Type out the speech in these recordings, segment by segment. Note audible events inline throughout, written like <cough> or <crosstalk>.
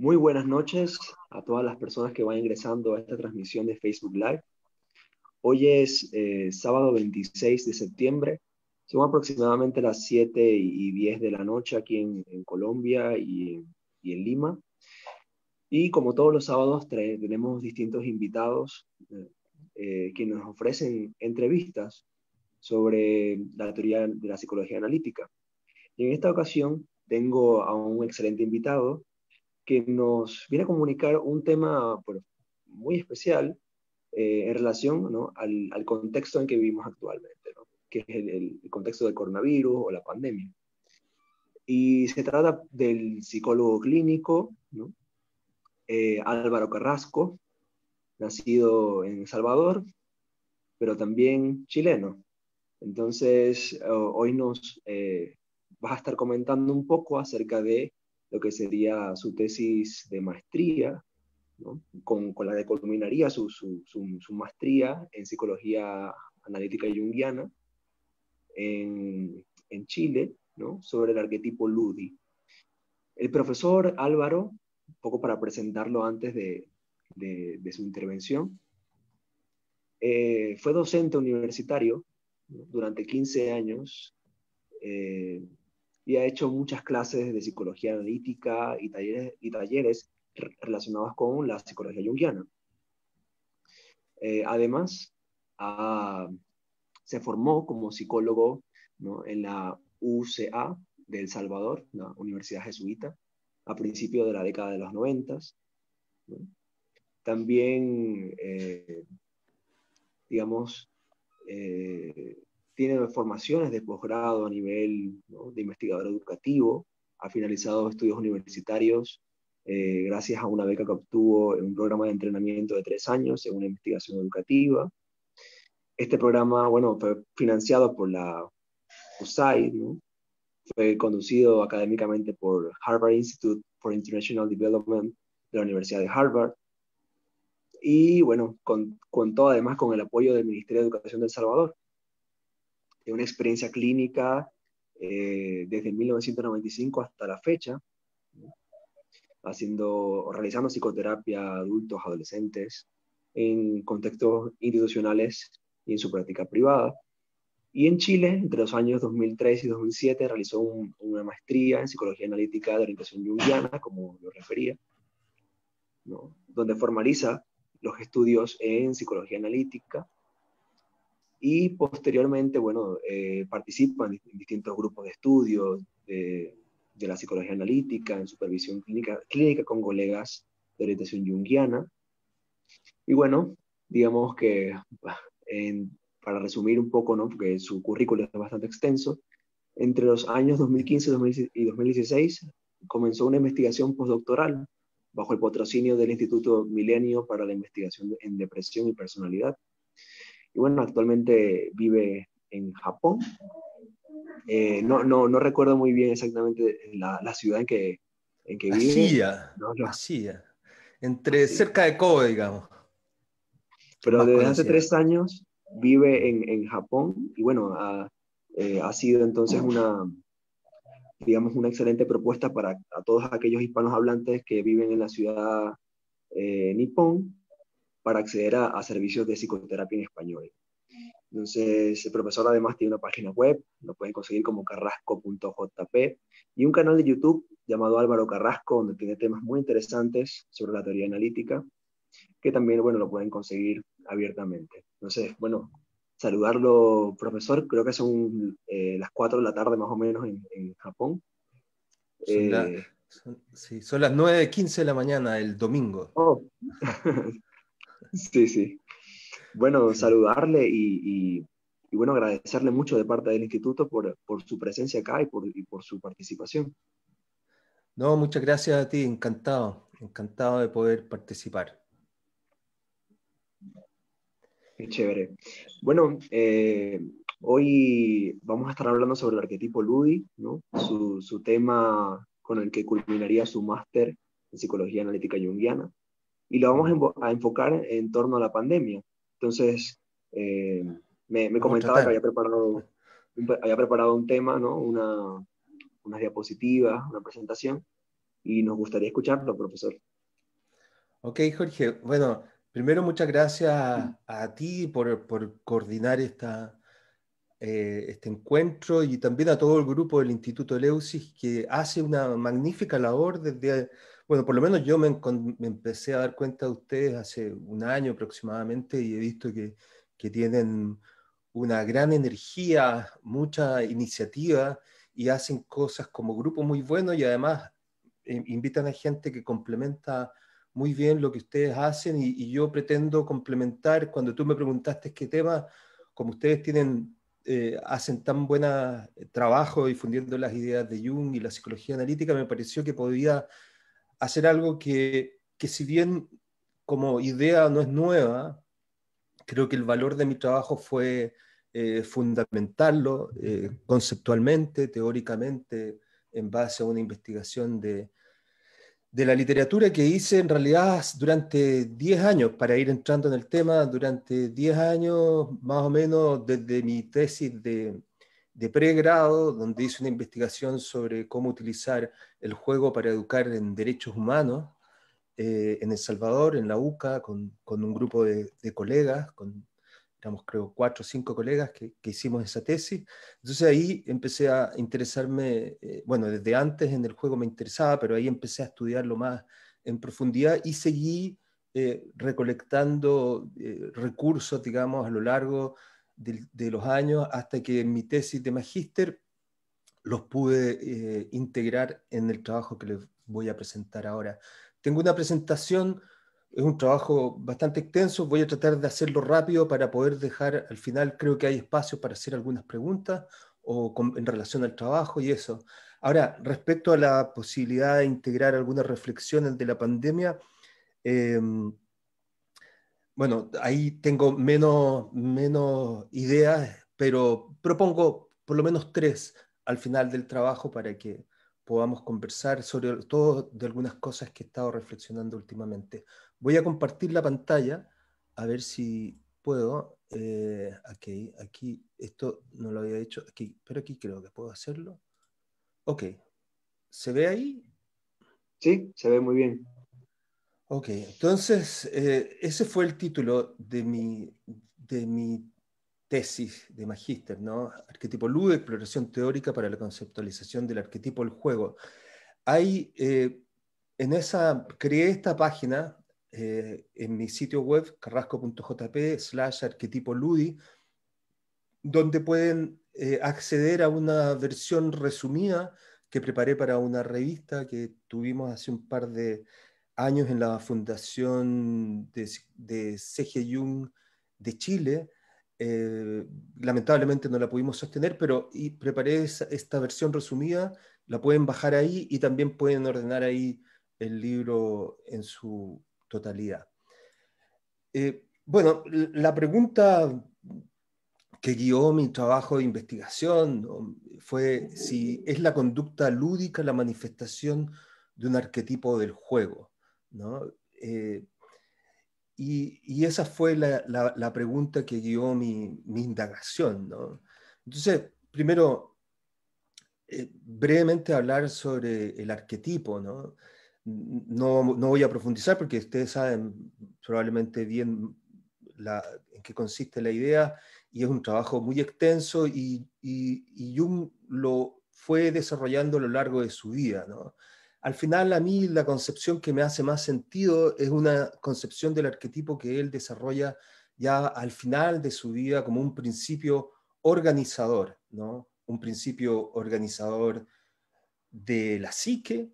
Muy buenas noches a todas las personas que van ingresando a esta transmisión de Facebook Live. Hoy es eh, sábado 26 de septiembre. Son aproximadamente las 7 y 10 de la noche aquí en, Colombia y, en Lima. Y como todos los sábados tenemos distintos invitados eh, eh, que nos ofrecen entrevistas sobre la teoría de la psicología analítica. Y en esta ocasión tengo a un excelente invitado que nos viene a comunicar un tema muy especial eh, en relación ¿no? al, al, contexto en que vivimos actualmente, que es el, contexto del coronavirus o la pandemia. Y se trata del psicólogo clínico ¿no? Eh, Álvaro Carrasco, nacido en El Salvador, pero también chileno. Entonces, eh, hoy nos vas a estar comentando un poco acerca de lo que sería su tesis de maestría, con, la que culminaría su, maestría en psicología analítica junguiana en, en Chile, sobre el arquetipo Ludi. El profesor Álvaro, un poco para presentarlo antes de, su intervención, eh, fue docente universitario durante 15 años eh, y ha hecho muchas clases de psicología analítica y talleres, y talleres relacionados con la psicología junguiana. Eh, además, ah, se formó como psicólogo ¿no? en la UCA de El Salvador, la Universidad Jesuita, a principios de la década de los 90. También, eh, digamos, eh, tiene formaciones de posgrado a nivel de investigador educativo, ha finalizado estudios universitarios eh, gracias a una beca que obtuvo en un programa de entrenamiento de tres años en una investigación educativa. Este programa, bueno, fue financiado por la USAID, fue conducido académicamente por Harvard Institute for International Development de la Universidad de Harvard. Y bueno, con, contó además con el apoyo del Ministerio de Educación de El Salvador de una experiencia clínica eh, desde 1995 hasta la fecha, haciendo, realizando psicoterapia a adultos, adolescentes, en contextos institucionales y en su práctica privada. Y en Chile, entre los años 2003 y 2007, realizó una maestría en psicología analítica de orientación junguiana, como lo refería, donde formaliza los estudios en psicología analítica y posteriormente, bueno, eh, participan en distintos grupos de estudios de, la psicología analítica, en supervisión clínica, clínica con colegas de orientación junguiana. Y bueno, digamos que <laughs> para resumir un poco, ¿no? porque su currículo es bastante extenso, entre los años 2015 y 2016 comenzó una investigación postdoctoral bajo el patrocinio del Instituto Milenio para la Investigación en Depresión y Personalidad, y bueno, actualmente vive en Japón. Eh, no, no, no recuerdo muy bien exactamente la, la ciudad en que, en que vive. no, Entre cerca de Kobe, digamos. Pero desde hace tres años vive en, en Japón y bueno, eh, ha, sido entonces una, digamos, una excelente propuesta para a todos aquellos hispanos hablantes que viven en la ciudad eh, nipón para acceder a, servicios de psicoterapia en español. Entonces, el profesor además tiene una página web, lo pueden conseguir como carrasco.jp, y un canal de YouTube llamado Álvaro Carrasco, donde tiene temas muy interesantes sobre la teoría analítica, que también, bueno, lo pueden conseguir abiertamente. Entonces, bueno, saludarlo, profesor, creo que son eh, las 4 de la tarde más o menos en, Japón. Eh, sí, son las 9.15 de la mañana, el domingo. Oh. <laughs> Sí, sí. Bueno, saludarle y, bueno, agradecerle mucho de parte del instituto por, su presencia acá y por, su participación. No, muchas gracias a ti, encantado, encantado de poder participar. Qué chévere. Bueno, eh, hoy vamos a estar hablando sobre el arquetipo Ludi, su, tema con el que culminaría su máster en psicología analítica junguiana y lo vamos a enfocar en torno a la pandemia. Entonces, eh, me, comentaba que había preparado, había preparado un tema, ¿no? Una, unas diapositivas, una presentación, y nos gustaría escucharlo, profesor. Ok, Jorge. Bueno, primero muchas gracias a, ti por, por, coordinar esta, eh, este encuentro y también a todo el grupo del Instituto Leusis que hace una magnífica labor desde bueno, por lo menos yo me, empecé a dar cuenta de ustedes hace un año aproximadamente y he visto que, que tienen una gran energía, mucha iniciativa y hacen cosas como grupo muy bueno y además eh, invitan a gente que complementa muy bien lo que ustedes hacen y, yo pretendo complementar cuando tú me preguntaste qué tema, como ustedes tienen, eh, hacen tan buen eh, trabajo difundiendo las ideas de Jung y la psicología analítica, me pareció que podía hacer algo que, si bien como idea no es nueva, creo que el valor de mi trabajo fue eh, fundamentarlo eh, conceptualmente, teóricamente, en base a una investigación de, de la literatura que hice en realidad durante 10 años, para ir entrando en el tema, durante 10 años más o menos desde mi tesis de, de pregrado, donde hice una investigación sobre cómo utilizar el juego para educar en derechos humanos eh, en El Salvador, en la UCA, con, un grupo de, colegas, con, digamos, creo, cuatro o cinco colegas que, hicimos esa tesis. Entonces ahí empecé a interesarme, eh, bueno, desde antes en el juego me interesaba, pero ahí empecé a estudiarlo más en profundidad y seguí eh, recolectando recursos, digamos, a lo largo de de, los años hasta que en mi tesis de magíster los pude eh, integrar en el trabajo que les voy a presentar ahora. Tengo una presentación, es un trabajo bastante extenso, voy a tratar de hacerlo rápido para poder dejar al final, creo que hay espacio para hacer algunas preguntas o en relación al trabajo y eso. Ahora, respecto a la posibilidad de integrar algunas reflexiones de la pandemia, em, bueno, ahí tengo menos, menos ideas, pero propongo por lo menos tres al final del trabajo para que podamos conversar sobre todo de algunas cosas que he estado reflexionando últimamente. Voy a compartir la pantalla, a ver si puedo. Eh, aquí, esto no lo había hecho, aquí, pero aquí creo que puedo hacerlo. Ok, ¿se ve ahí? Sí, se ve muy bien. Ok, entonces eh, ese fue el título de mi, de mi tesis de magíster, ¿no? Arquetipo Ludo, exploración teórica para la conceptualización del arquetipo del juego. Hay, eh, en esa, creé esta página eh, en mi sitio web, carrasco.jp slash arquetipo ludi, donde pueden acceder a una versión resumida que preparé para una revista que tuvimos hace un par de, años en la fundación de, de CG Jung de Chile. Eh, lamentablemente no la pudimos sostener, pero preparé esta versión resumida, la pueden bajar ahí y también pueden ordenar ahí el libro en su totalidad. Eh, bueno, la pregunta que guió mi trabajo de investigación fue si es la conducta lúdica la manifestación de un arquetipo del juego. ¿no? Eh, y, esa fue la, pregunta que guió mi, indagación, Entonces, primero, eh, brevemente hablar sobre el arquetipo, ¿no? voy a profundizar porque ustedes saben probablemente bien en qué consiste la idea y es un trabajo muy extenso y, y Jung lo fue desarrollando a lo largo de su vida, ¿no? Al final, a mí la concepción que me hace más sentido es una concepción del arquetipo que él desarrolla ya al final de su vida como un principio organizador, ¿no? Un principio organizador de la psique,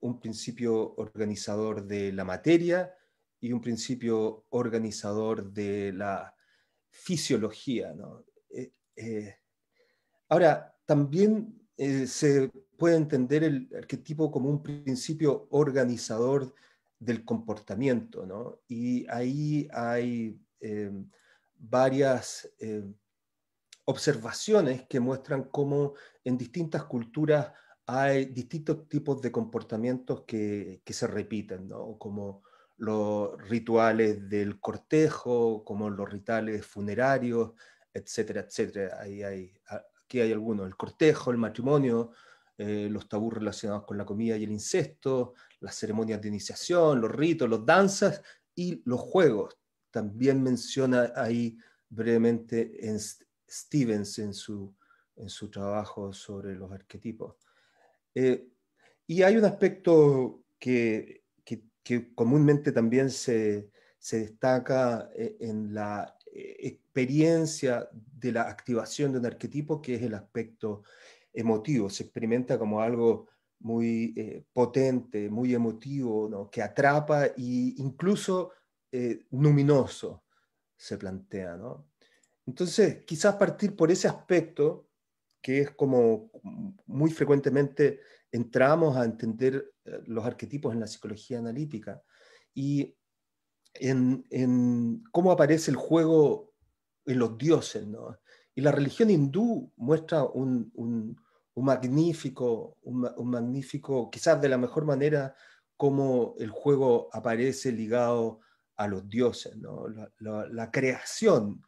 un principio organizador de la materia y un principio organizador de la fisiología, eh, eh, ahora, también eh, se puede entender el arquetipo como un principio organizador del comportamiento, ¿no? Y ahí hay eh, varias eh, observaciones que muestran cómo en distintas culturas hay distintos tipos de comportamientos que, se repiten, ¿no? Como los rituales del cortejo, como los rituales funerarios, etcétera, etcétera. hay, aquí hay algunos, el cortejo, el matrimonio, eh, los tabús relacionados con la comida y el incesto, las ceremonias de iniciación, los ritos, las danzas y los juegos. También menciona ahí brevemente Stevens en su, en su trabajo sobre los arquetipos. Eh, y hay un aspecto que, comúnmente también se, se destaca eh, en la experiencia de la activación de un arquetipo, que es el aspecto emotivo, se experimenta como algo muy eh, potente, muy emotivo, ¿no? que atrapa e incluso eh, luminoso se plantea. ¿no? Entonces, quizás partir por ese aspecto, que es como muy frecuentemente entramos a entender eh, los arquetipos en la psicología analítica y en, cómo aparece el juego en los dioses. Y la religión hindú muestra un un magnífico, un, magnífico, quizás de la mejor manera, cómo el juego aparece ligado a los dioses, la, creación,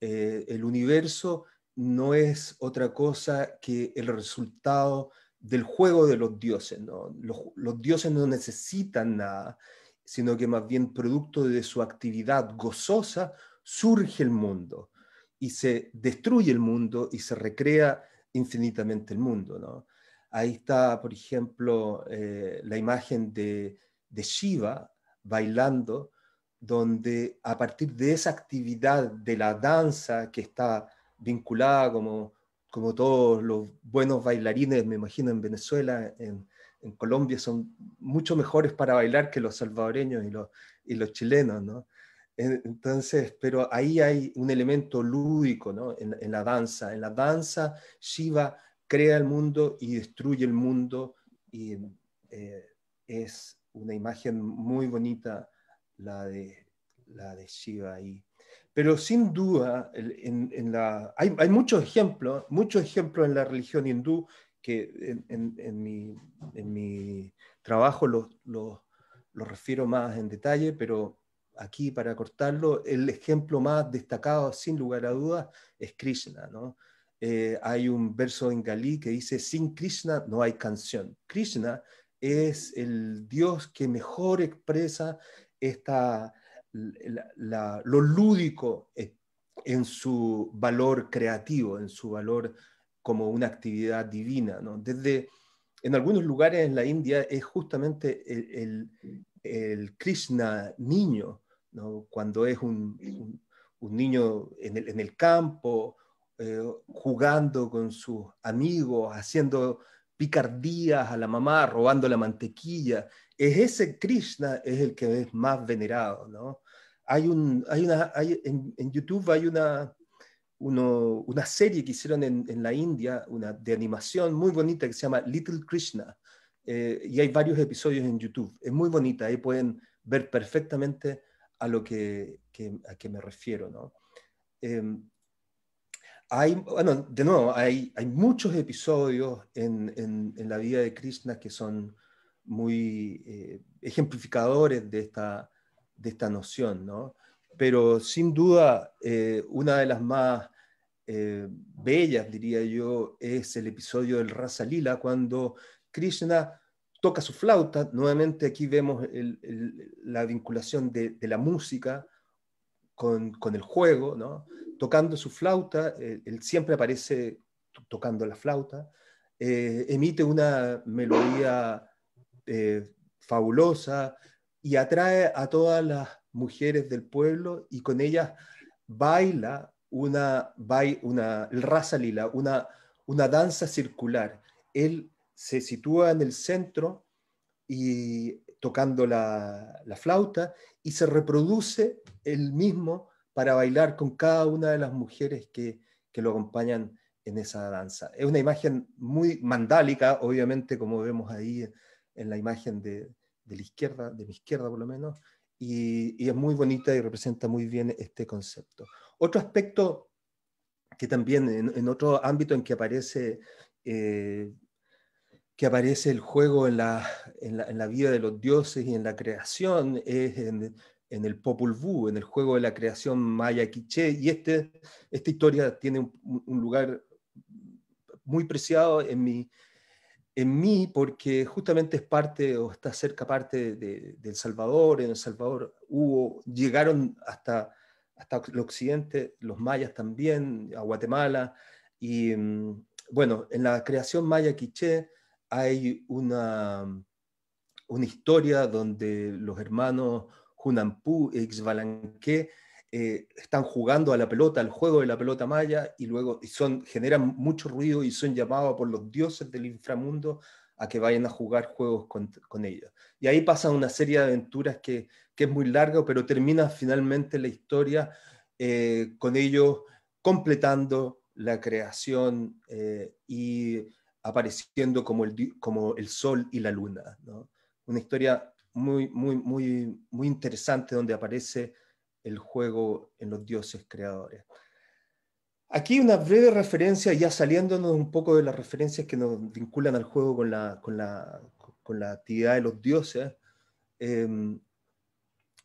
eh, el universo no es otra cosa que el resultado del juego de los dioses. los, dioses no necesitan nada, sino que más bien producto de su actividad gozosa surge el mundo y se destruye el mundo y se recrea infinitamente el mundo. ¿no? Ahí está, por ejemplo, eh, la imagen de, Shiva bailando, donde a partir de esa actividad de la danza que está vinculada como, todos los buenos bailarines, me imagino en Venezuela, en, Colombia son mucho mejores para bailar que los salvadoreños y los, y los chilenos, ¿no? Entonces, pero ahí hay un elemento lúdico ¿no? en, la danza. En la danza, Shiva crea el mundo y destruye el mundo. Y eh, es una imagen muy bonita la de, la Shiva ahí. Pero sin duda, en, la, hay, muchos ejemplos, muchos ejemplos en la religión hindú que en, mi, trabajo los, los refiero más en detalle, pero aquí para cortarlo, el ejemplo más destacado, sin lugar a dudas, es Krishna. Eh, hay un verso en Galí que dice, sin Krishna no hay canción. Krishna es el Dios que mejor expresa lo lúdico e, en su valor creativo, en su valor como una actividad divina. Desde, en algunos lugares en la India es justamente el Krishna niño cuando es un, niño en el, campo, eh, jugando con sus amigos, haciendo picardías a la mamá, robando la mantequilla. Es ese Krishna es el que es más venerado. Hay una, en, YouTube hay una, una serie que hicieron en, la India, una de animación muy bonita que se llama Little Krishna. Eh, y hay varios episodios en YouTube. Es muy bonita, ahí pueden ver perfectamente a lo que, a que me refiero. ¿no? Em, hay, bueno, de nuevo, hay, hay muchos episodios en, la vida de Krishna que son muy eh, ejemplificadores de esta, de esta noción, Pero sin duda, eh, una de las más eh, bellas, diría yo, es el episodio del Rasa Lila, cuando Krishna toca su flauta. Nuevamente aquí vemos la vinculación de, la música con, el juego, tocando su flauta, eh, él, siempre aparece tocando la flauta, eh, emite una melodía eh, fabulosa y atrae a todas las mujeres del pueblo y con ellas baila una, una el lila, una, una danza circular. Él se sitúa en el centro y tocando la, flauta y se reproduce el mismo para bailar con cada una de las mujeres que, lo acompañan en esa danza. Es una imagen muy mandálica, obviamente, como vemos ahí en la imagen de, la izquierda, de mi izquierda por lo menos, y, es muy bonita y representa muy bien este concepto. Otro aspecto que también en, otro ámbito en que aparece eh, que aparece el juego en la, en la, vida de los dioses y en la creación es en, el Popul Vuh, en el juego de la creación maya quiché, y este, esta historia tiene un, lugar muy preciado en mi, en mí porque justamente es parte o está cerca parte de, de, El Salvador. En El Salvador hubo, llegaron hasta, hasta el occidente los mayas también, a Guatemala. Y mm, bueno, en la creación maya quiché hay una, um, una historia donde los hermanos Hunanpu y Xbalanque eh, están jugando a la pelota, al juego de la pelota maya, y luego son, generan mucho ruido y son llamados por los dioses del inframundo a que vayan a jugar juegos con, con ellos. Y ahí pasa una serie de aventuras que, es muy larga, pero termina finalmente la historia eh, con ellos completando la creación eh, y apareciendo como el, como el sol y la luna. ¿no? Una historia muy, muy, muy, muy interesante donde aparece el juego en los dioses creadores. Aquí una breve referencia, ya saliéndonos un poco de las referencias que nos vinculan al juego con la, con la, con la actividad de los dioses. Em,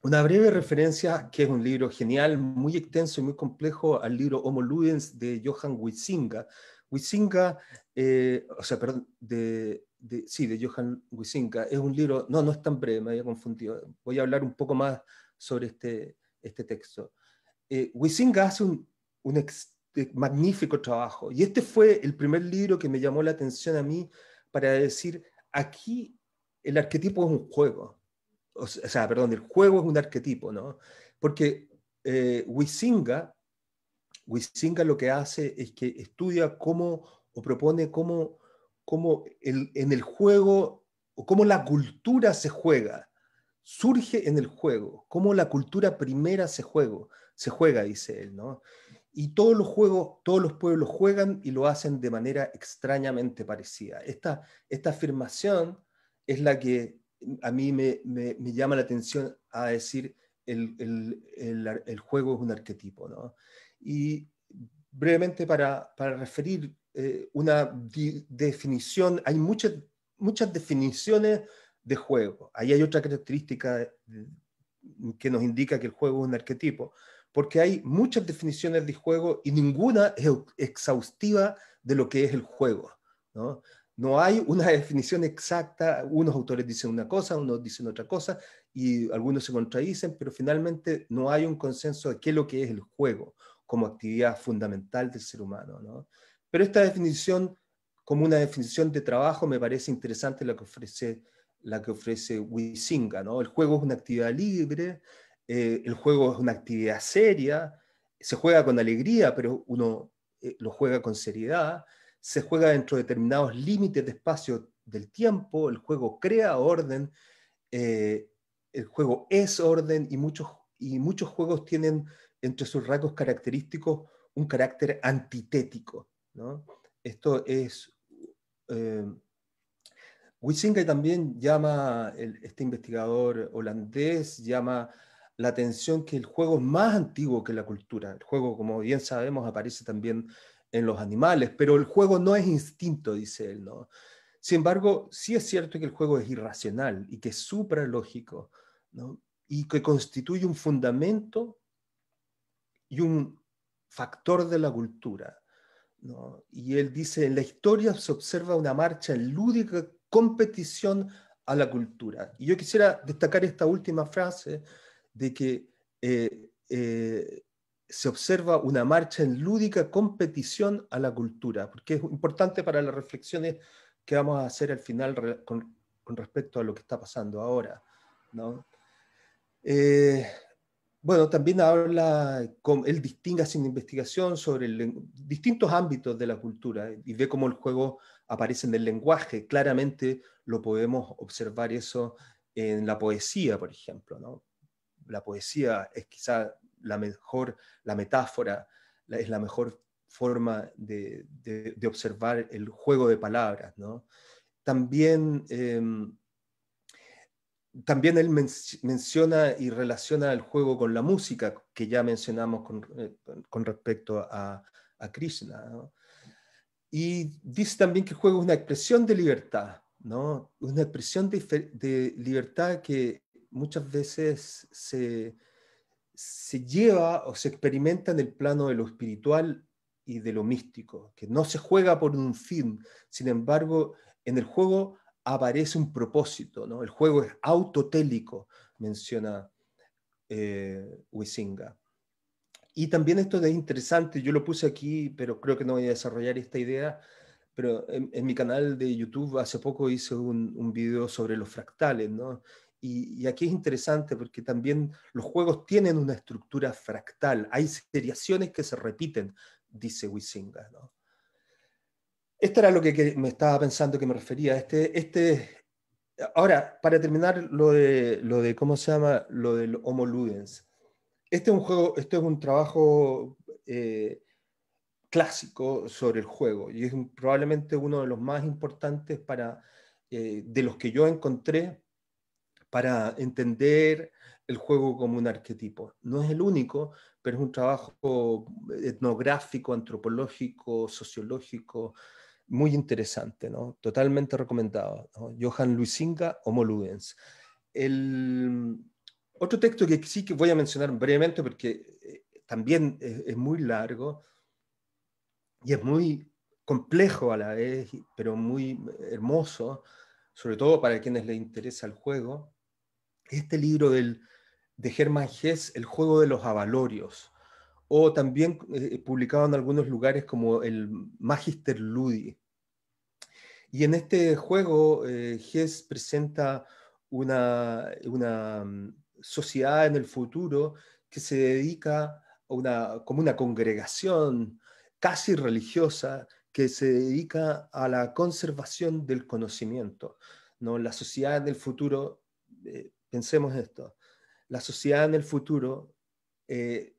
una breve referencia, que es un libro genial, muy extenso y muy complejo, al libro Homo Ludens de Johann Huizinga, Huizinga, eh, o sea, perdón, de, sí, de Johan Huizinga, es un libro, no, no es tan breve, me había confundido, voy a hablar un poco más sobre este, este texto. Eh, Huizinga hace un, magnífico trabajo y este fue el primer libro que me llamó la atención a mí para decir, aquí el arquetipo es un juego, o sea, perdón, el juego es un arquetipo, ¿no? Porque eh, Huizinga Huizinga lo que hace es que estudia cómo o propone cómo, cómo en el juego o cómo la cultura se juega, surge en el juego, cómo la cultura primera se, juego, se juega, dice él, ¿no? Y todos los juegos, todos los pueblos juegan y lo hacen de manera extrañamente parecida. Esta, esta afirmación es la que a mí me, me, me llama la atención a decir el, el, el, el juego es un arquetipo, ¿no? Y brevemente para, para referir eh, una definición, hay muchas, muchas definiciones de juego. Ahí hay otra característica eh, que nos indica que el juego es un arquetipo, porque hay muchas definiciones de juego y ninguna es exhaustiva de lo que es el juego. ¿no? no hay una <laughs> definición exacta, unos autores dicen una cosa, unos dicen otra cosa, y algunos se contradicen, pero finalmente no hay un consenso de qué es lo que es el juego, como actividad fundamental del ser humano. Pero esta definición, como una definición de trabajo, me parece interesante la que ofrece, la que ofrece Wisinga. ¿no? El juego es una actividad libre, eh, el juego es una actividad seria, se juega con alegría, pero uno eh, lo juega con seriedad, se juega dentro de determinados límites de espacio del tiempo, el juego crea orden, eh, el juego es orden y muchos, y muchos juegos tienen entre sus rasgos característicos un carácter antitético. Esto es... Eh, también llama, este investigador holandés llama la atención que el juego es más antiguo que la cultura. El juego, como bien sabemos, aparece también en los animales, pero el juego no es instinto, dice él. ¿no? Sin embargo, sí es cierto que el juego es irracional y que es supralógico y que constituye un fundamento un factor de la cultura. Y él dice, en la historia se observa una marcha lúdica competición a la cultura. Y yo quisiera destacar esta última frase de que eh, eh, se observa una marcha en lúdica competición a la cultura, porque es importante para las reflexiones que vamos a hacer al final con, respecto a lo que está pasando ahora. ¿no? Eh, bueno, también habla, él distingue sin investigación sobre distintos ámbitos de la cultura eh, y ve cómo el juego aparece en el lenguaje. Claramente lo podemos observar eso en la poesía, por ejemplo. ¿no? La poesía es quizá la mejor, la metáfora, es la mejor forma de, observar el juego de palabras. ¿no? También... Em, también él menciona y relaciona el juego con la música, que ya mencionamos con, eh, respecto a, Krishna. Y dice también que el juego es una expresión de libertad, ¿no? una expresión de, libertad que muchas veces se, se lleva o se experimenta en el plano de lo espiritual y de lo místico, que no se juega por un fin. Sin embargo, en el juego aparece un propósito, ¿no? El juego es autotélico, menciona eh, Y también esto es interesante, yo lo puse aquí, pero creo que no voy a desarrollar esta idea, pero en, mi canal de YouTube hace poco hice un, video sobre los fractales, ¿no? Y, aquí es interesante porque también los juegos tienen una estructura fractal, hay seriaciones que se repiten, dice Wisinga, ¿no? Esto era lo que, me estaba pensando que me refería. Este, este, ahora, para terminar lo de, lo de, ¿cómo se llama? Lo del Homo Ludens. Este es un juego, es un trabajo eh, clásico sobre el juego y es probablemente uno de los más importantes para, eh, de los que yo encontré para entender el juego como un arquetipo. No es el único, pero es un trabajo etnográfico, antropológico, sociológico, muy interesante, totalmente recomendado. Johan Luisinga, Homo Ludens. otro texto que sí que voy a mencionar brevemente porque eh, también es, muy largo y es muy complejo a la vez, pero muy hermoso, sobre todo para quienes les interesa el juego, este libro de Germán Hess, El juego de los avalorios, o también eh, publicado en algunos lugares como el Magister Ludi. Y en este juego, eh, presenta una, una mm, sociedad en el futuro que se dedica una, como una congregación casi religiosa que se dedica a la conservación del conocimiento. ¿no? La sociedad del futuro, eh, pensemos esto, la sociedad en el futuro eh,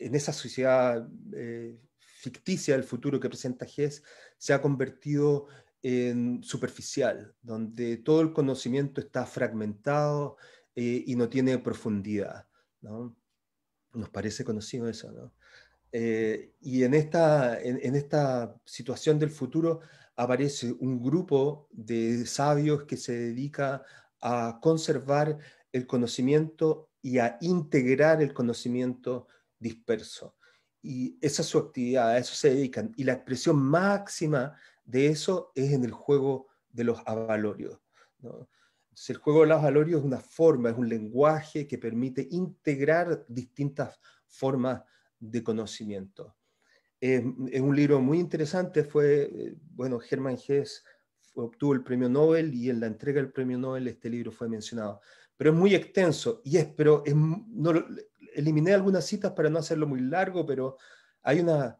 en esa sociedad eh, ficticia del futuro que presenta Hess se ha convertido en superficial, donde todo el conocimiento está fragmentado eh, y no tiene profundidad. ¿no? Nos parece conocido eso, eh, y en esta, en esta situación del futuro aparece un grupo de sabios que se dedica a conservar el conocimiento y a integrar el conocimiento disperso. Y esa es su actividad, a eso se dedican. Y la expresión máxima de eso es en el juego de los avalorios. ¿no? el juego de los avalorios es una forma, es un lenguaje que permite integrar distintas formas de conocimiento. es un libro muy interesante, fue, eh, bueno, Germán Hess obtuvo el premio Nobel y en la entrega del premio Nobel este libro fue mencionado. Pero es muy extenso y es, pero es, eliminé algunas citas para no hacerlo muy largo, pero hay una...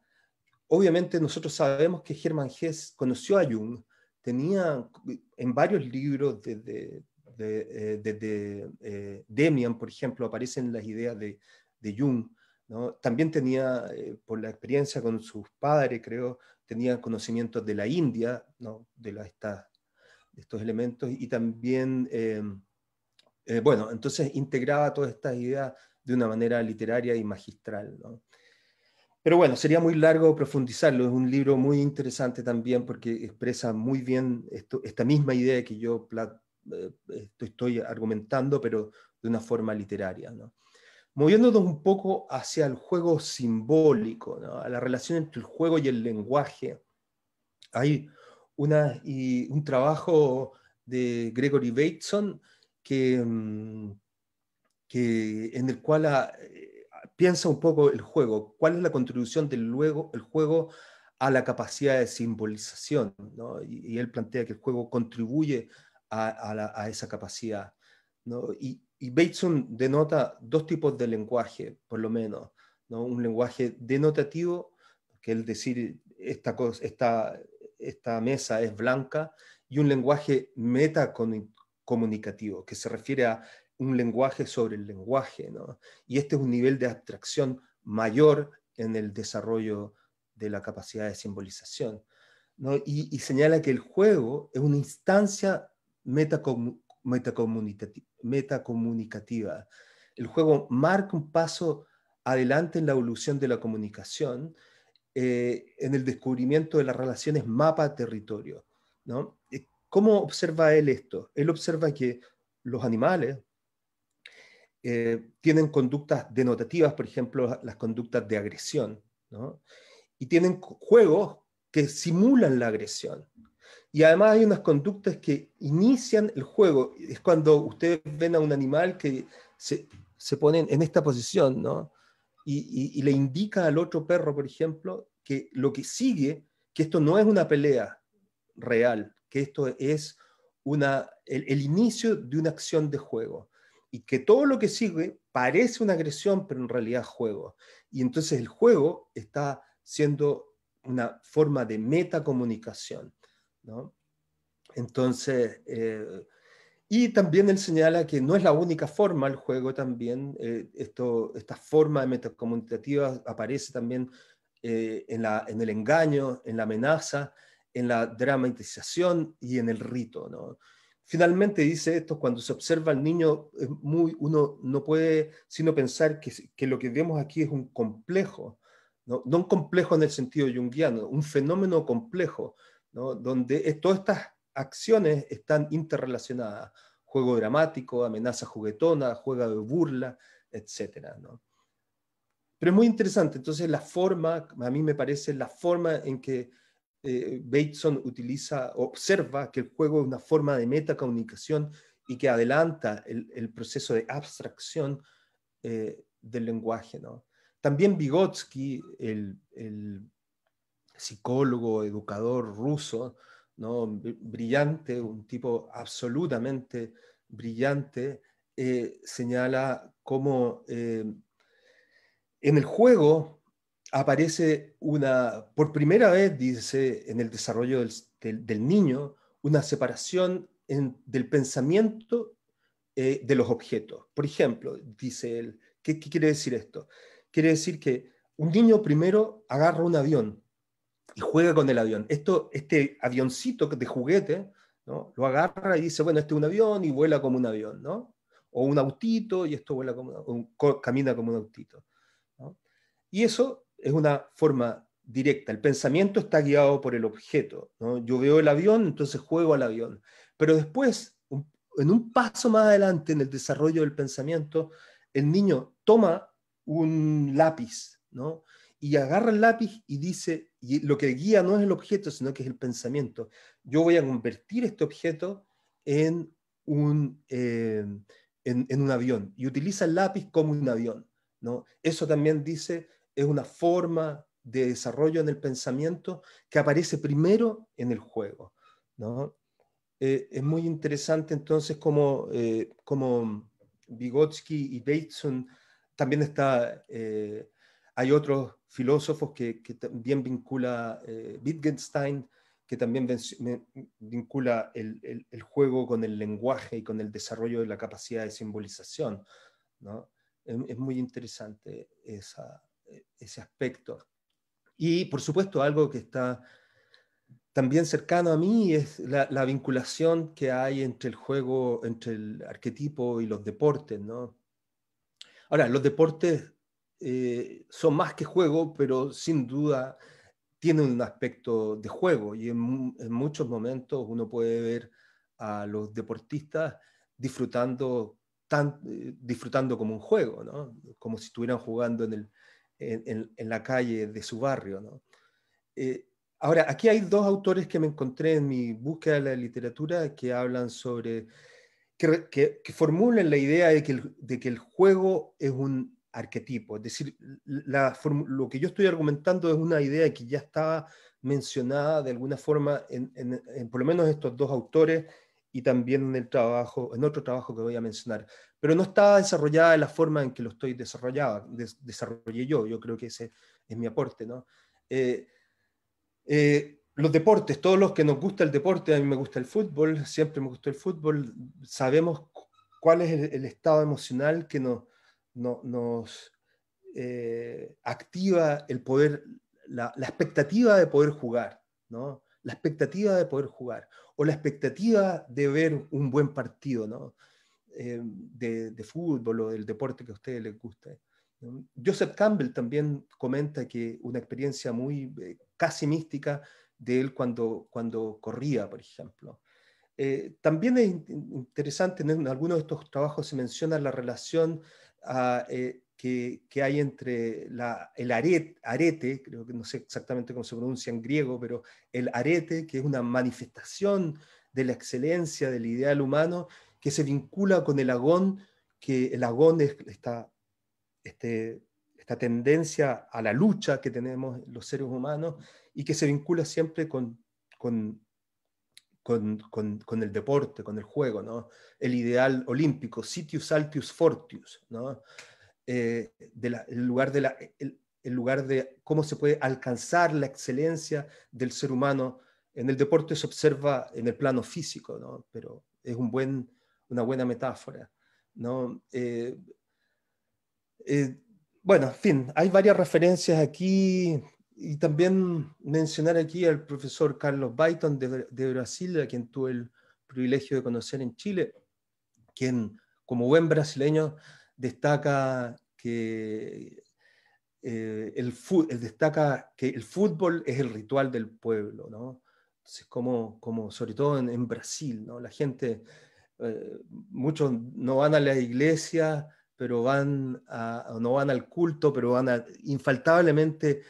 Obviamente nosotros sabemos que Hermann Hesse conoció a Jung, tenía en varios libros, desde de, eh, eh, Demian, por ejemplo, aparecen las ideas de, Jung. ¿no? También tenía, eh, por la experiencia con sus padres, creo, tenía conocimientos de la India, ¿no? de, la, esta, estos elementos, y también, bueno, entonces integraba todas estas ideas de una manera literaria y magistral. Pero bueno, sería muy largo profundizarlo. Es un libro muy interesante también porque expresa muy bien esta misma idea que yo eh, estoy argumentando, pero de una forma literaria. Moviéndonos un poco hacia el juego simbólico, a la relación entre el juego y el lenguaje. Hay una, y un trabajo de Gregory Bateson que... Mm, que, en el cual ah, eh, piensa un poco el juego, cuál es la contribución del luego, el juego a la capacidad de simbolización, ¿no? y, él plantea que el juego contribuye a, a, esa capacidad. ¿no? Y, y, Bateson denota dos tipos de lenguaje, por lo menos, ¿no? un lenguaje denotativo, que es decir, esta, cosa, esta, esta mesa es blanca, y un lenguaje metacomunicativo, que se refiere a un lenguaje sobre el lenguaje, ¿no? Y este es un nivel de abstracción mayor en el desarrollo de la capacidad de simbolización. ¿no? Y, señala que el juego es una instancia metacomunicativa. El juego marca un paso adelante en la evolución de la comunicación, eh, en el descubrimiento de las relaciones mapa-territorio. ¿no? Eh, ¿Cómo observa él esto? Él observa que los animales, eh, tienen conductas denotativas, por ejemplo, las conductas de agresión, ¿no? y tienen juegos que simulan la agresión. Y además hay unas conductas que inician el juego. Es cuando ustedes ven a un animal que se, pone en esta posición, ¿no? Y, le indica al otro perro, por ejemplo, que lo que sigue, que esto no es una pelea real, que esto es una, el, inicio de una acción de juego y que todo lo que sigue parece una agresión, pero en realidad es juego. Y entonces el juego está siendo una forma de metacomunicación. ¿no? Entonces, eh, y también él señala que no es la única forma el juego también, eh, esto, esta forma de metacomunicativa aparece también eh, en, la, en, el engaño, en la amenaza, en la dramatización y en el rito. ¿no? Finalmente dice esto, cuando se observa al niño, eh, muy, uno no puede sino pensar que, lo que vemos aquí es un complejo, ¿no? un complejo en el sentido junguiano, un fenómeno complejo, donde todas estas acciones están interrelacionadas, juego dramático, amenaza juguetona, juego de burla, etc. Pero es muy interesante, entonces la forma, a mí me parece la forma en que eh, Bateson utiliza, observa que el juego es una forma de metacomunicación y que adelanta el, proceso de abstracción eh, del lenguaje. También Vygotsky, el, psicólogo, educador ruso, brillante, un tipo absolutamente brillante, eh, señala cómo en el juego aparece una, por primera vez, dice, en el desarrollo del, niño, una separación del pensamiento eh, de los objetos. Por ejemplo, dice él, ¿qué, quiere decir esto? Quiere decir que un niño primero agarra un avión y juega con el avión. Esto, este avioncito de juguete ¿no? lo agarra y dice, bueno, este es un avión y vuela como un avión, ¿no? O un autito y esto vuela como, un, camina como un autito. Y eso es una forma directa. El pensamiento está guiado por el objeto. ¿no? Yo veo el avión, entonces juego al avión. Pero después, en un paso más adelante en el desarrollo del pensamiento, el niño toma un lápiz y agarra el lápiz y dice, lo que guía no es el objeto, sino que es el pensamiento. Yo voy a convertir este objeto en un, eh, un avión y utiliza el lápiz como un avión. ¿no? Eso también dice es una forma de desarrollo en el pensamiento que aparece primero en el juego. Eh, es muy interesante entonces como, eh, como Vygotsky y Bateson, también está, eh, hay otros filósofos que, también vincula Wittgenstein, que también vincula el, juego con el lenguaje y con el desarrollo de la capacidad de simbolización. es muy interesante esa, ese aspecto. Y por supuesto, algo que está también cercano a mí es la, vinculación que hay entre el juego, entre el arquetipo y los deportes. ¿no? Ahora, los deportes eh, son más que juego, pero sin duda tienen un aspecto de juego y en, muchos momentos uno puede ver a los deportistas disfrutando, tan, eh, disfrutando como un juego, ¿no? como si estuvieran jugando en el, en, la calle de su barrio. Eh, ahora, aquí hay dos autores que me encontré en mi búsqueda de la literatura que hablan sobre, que, formulan la idea de que, el, juego es un arquetipo, es decir, lo que yo estoy argumentando es una idea que ya estaba mencionada de alguna forma, en, por lo menos estos dos autores, y también en, el trabajo, en otro trabajo que voy a mencionar. Pero no estaba desarrollada de la forma en que lo estoy desarrollada desarrollé yo, yo creo que ese es mi aporte. ¿no? Eh, eh, los deportes, todos los que nos gusta el deporte, a mí me gusta el fútbol, siempre me gustó el fútbol, sabemos cuál es el, estado emocional que nos, nos eh, activa el poder, la, la, expectativa de poder jugar, ¿no? la expectativa de poder jugar o la expectativa de ver un buen partido eh, de, fútbol o del deporte que a ustedes les guste. Joseph Campbell también comenta que una experiencia muy eh, casi mística de él cuando, cuando corría, por ejemplo. Eh, también es interesante, en algunos de estos trabajos se menciona la relación a, que, hay entre el arete, arete, creo que no sé exactamente cómo se pronuncia en griego, pero el arete, que es una manifestación de la excelencia del ideal humano, que se vincula con el agón, que el agón es esta, este, esta tendencia a la lucha que tenemos los seres humanos y que se vincula siempre con, con con, con, el deporte, con el juego, ¿no? El ideal olímpico, sitius altius fortius, ¿no? Eh, el lugar de lugar de cómo se puede alcanzar la excelencia del ser humano. En el deporte se observa en el plano físico, pero es un buen, una buena metáfora. ¿no? Eh, eh, bueno, en fin, hay varias referencias aquí y también mencionar aquí al profesor Carlos Baiton de, de Brasil, a quien tuve el privilegio de conocer en Chile, quien como buen brasileño destaca que eh, el, eh, destaca que el fútbol es el ritual del pueblo, ¿no? Entonces, como, como sobre todo en, Brasil, ¿no? La gente, eh, muchos no van a la iglesia, pero van no van al culto, pero van infaltablemente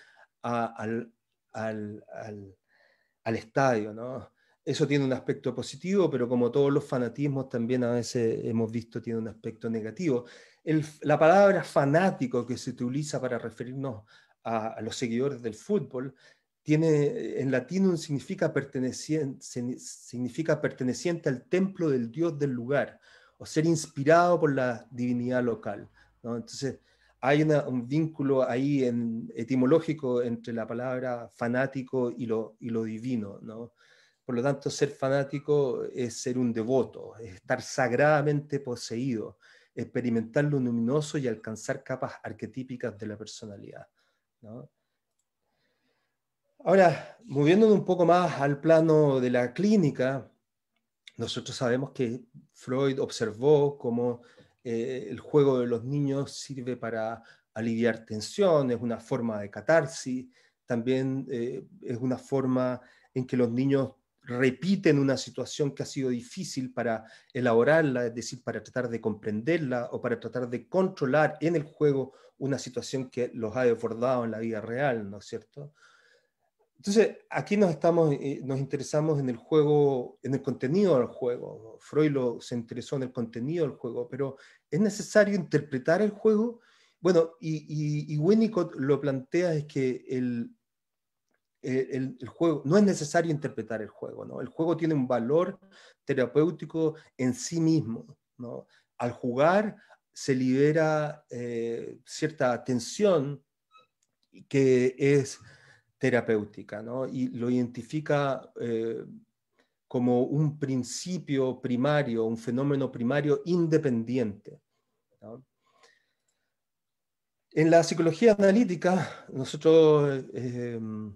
al, al, estadio, ¿no? Eso tiene un aspecto positivo, pero como todos los fanatismos también a veces hemos visto tiene un aspecto negativo la palabra fanático que se utiliza para referirnos a, los seguidores del fútbol tiene en latín significa perteneciente, significa perteneciente al templo del dios del lugar o ser inspirado por la divinidad local. Entonces, hay un vínculo ahí en, etimológico entre la palabra fanático y lo, y lo divino. Por lo tanto, ser fanático es ser un devoto, es estar sagradamente poseído experimentar lo luminoso y alcanzar capas arquetípicas de la personalidad. Ahora, moviéndonos un poco más al plano de la clínica, nosotros sabemos que Freud observó cómo eh, el juego de los niños sirve para aliviar tensión, es una forma de catarsis, también eh, es una forma en que los niños repiten una situación que ha sido difícil para elaborarla, es decir, para tratar de comprenderla o para tratar de controlar en el juego una situación que los ha desbordado en la vida real, ¿no es cierto? Entonces, aquí nos, estamos, eh, nos interesamos en el juego, en el contenido del juego. Freud se interesó en el contenido del juego, pero es necesario interpretar el juego. Bueno, y, y Winnicott lo plantea es que el, eh, el, juego, no es necesario interpretar el juego, ¿no? El juego tiene un valor terapéutico en sí mismo, Al jugar se libera eh, cierta tensión que es terapéutica, Y lo identifica eh, como un principio primario, un fenómeno primario independiente. En la psicología analítica, nosotros em,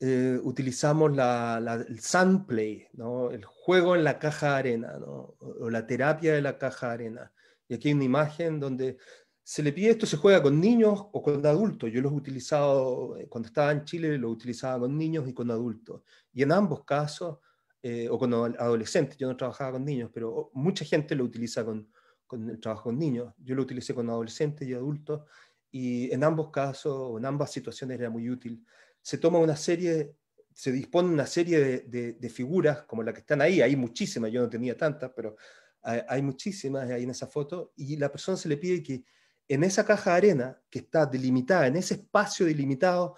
eh, utilizamos el sunplay, el juego en la caja de arena, o, la terapia de la caja de arena. Y aquí hay una imagen donde se le pide esto, se juega con niños o con adultos. Yo lo he utilizado, eh, cuando estaba en Chile, lo utilizaba con niños y con adultos. Y en ambos casos, eh, o con adolescentes, yo no trabajaba con niños, pero mucha gente lo utiliza con, con el trabajo con niños. Yo lo utilicé con adolescentes y adultos, y en ambos casos, en ambas situaciones era muy útil se toma una serie, se dispone una serie de, figuras como la que están ahí, hay muchísimas, yo no tenía tantas, pero hay, muchísimas ahí en esa foto, y la persona se le pide que en esa caja de arena que está delimitada, en ese espacio delimitado,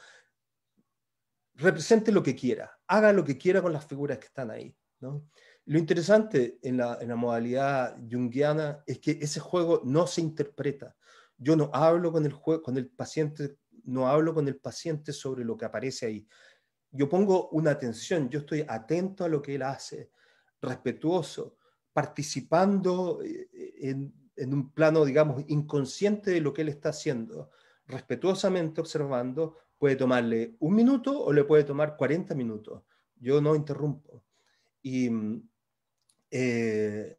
represente lo que quiera, haga lo que quiera con las figuras que están ahí. Lo interesante en la, en la modalidad junguiana es que ese juego no se interpreta. Yo no hablo con el, juego, con el paciente no hablo con el paciente sobre lo que aparece ahí. Yo pongo una atención, yo estoy atento a lo que él hace, respetuoso, participando eh, eh, en, un plano, digamos, inconsciente de lo que él está haciendo, respetuosamente observando, puede tomarle un minuto o le puede tomar 40 minutos. Yo no interrumpo. Y, mm, eh,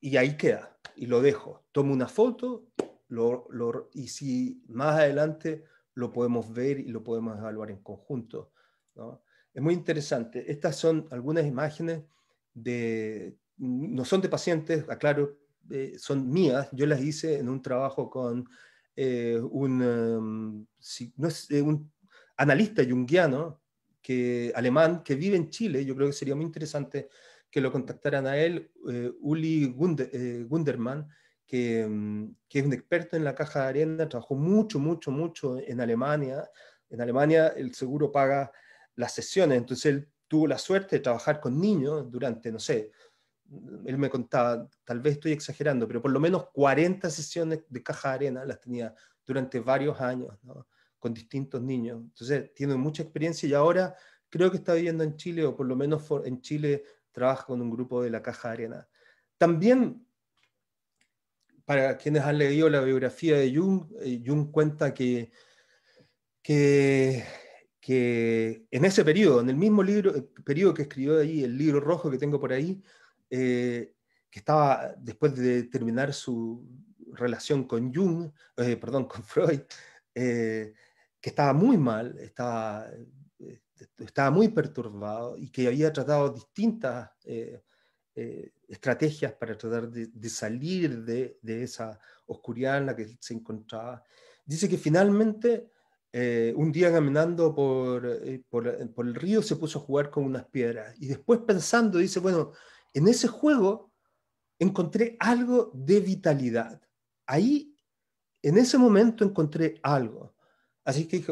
y ahí queda, y lo dejo. Tomo una foto lo, y si más adelante lo podemos ver y lo podemos evaluar en conjunto. Es muy interesante. Estas son algunas imágenes de, no son de pacientes, aclaro, eh, son mías. Yo las hice en un trabajo con eh, un, em, eh, un analista junguiano que, alemán que vive en Chile. Yo creo que sería muy interesante que lo contactaran a él, Uli Gunderman Mm, que, es un experto en la caja de arena, trabajó mucho, mucho, mucho en Alemania. En Alemania el seguro paga las sesiones, entonces él tuvo la suerte de trabajar con niños durante, no sé, mm, él me contaba, tal vez estoy exagerando, pero por lo menos 40 sesiones de caja de arena las tenía durante varios años, con distintos niños. Entonces tiene mucha experiencia y ahora creo que está viviendo en Chile, o por lo menos en Chile trabaja con un grupo de la caja de arena. También para quienes han leído la biografía de Jung, eh, Jung cuenta que, que, en ese periodo, en el mismo libro, eh, periodo que escribió ahí, el libro rojo que tengo por ahí, eh, que estaba después de terminar su relación con Jung, perdón, con Freud, que estaba muy mal, estaba, estaba muy perturbado y que había tratado distintas eh, estrategias para tratar de, salir de, esa oscuridad en la que se encontraba. Dice que finalmente, eh, un día caminando por, eh, por, el río, se puso a jugar con unas piedras. Y después pensando, dice, bueno, en ese juego encontré algo de vitalidad. Ahí, en ese momento, encontré algo. Así que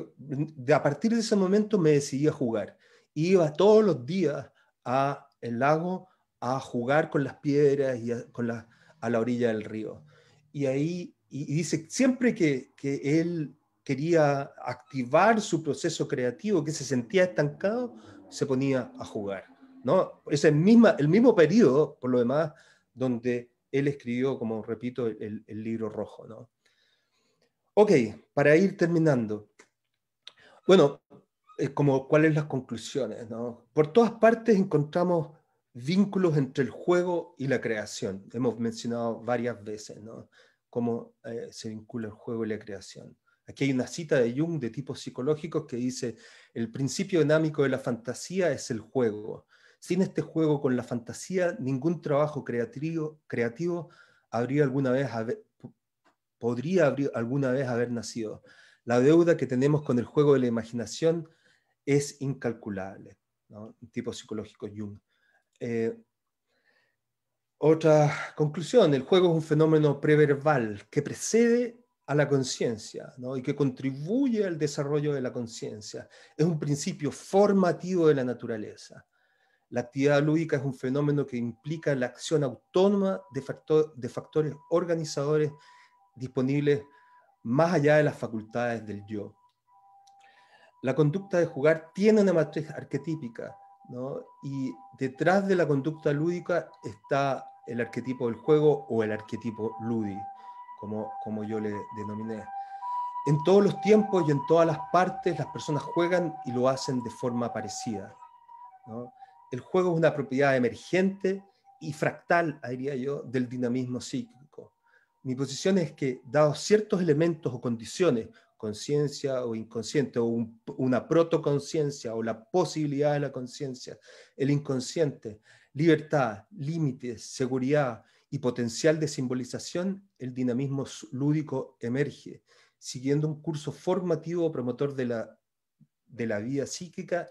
a partir de ese momento me decidí a jugar. Iba todos los días a el lago a jugar con las piedras y a, con la, a la orilla del río. Y ahí y, dice, siempre que, él quería activar su proceso creativo, que se sentía estancado, se ponía a jugar. ¿no? Es el, misma, el mismo periodo, por lo demás, donde él escribió, como repito, el, libro rojo. ¿no? Ok, para ir terminando. Bueno, eh, como cuáles las conclusiones. ¿no? Por todas partes encontramos vínculos entre el juego y la creación. Hemos mencionado varias veces cómo eh, se vincula el juego y la creación. Aquí hay una cita de Jung de tipo psicológico que dice, el principio dinámico de la fantasía es el juego. Sin este juego con la fantasía, ningún trabajo creativo, creativo habría alguna vez podría alguna vez haber nacido. La deuda que tenemos con el juego de la imaginación es incalculable. Un tipo psicológico Jung. Eh, otra conclusión, el juego es un fenómeno preverbal que precede a la conciencia y que contribuye al desarrollo de la conciencia. Es un principio formativo de la naturaleza. La actividad lúdica es un fenómeno que implica la acción autónoma de factores organizadores disponibles más allá de las facultades del yo. La conducta de jugar tiene una matriz arquetípica y detrás de la conducta lúdica está el arquetipo del juego o el arquetipo ludi, como, como yo le denominé. En todos los tiempos y en todas las partes las personas juegan y lo hacen de forma parecida. El juego es una propiedad emergente y fractal, diría yo, del dinamismo psíquico. Mi posición es que, dados ciertos elementos o condiciones, conciencia o inconsciente, o una protoconciencia, o la posibilidad de la conciencia, el inconsciente, libertad, límites, seguridad y potencial de simbolización, el dinamismo lúdico emerge, siguiendo un curso formativo promotor de la, de la vida psíquica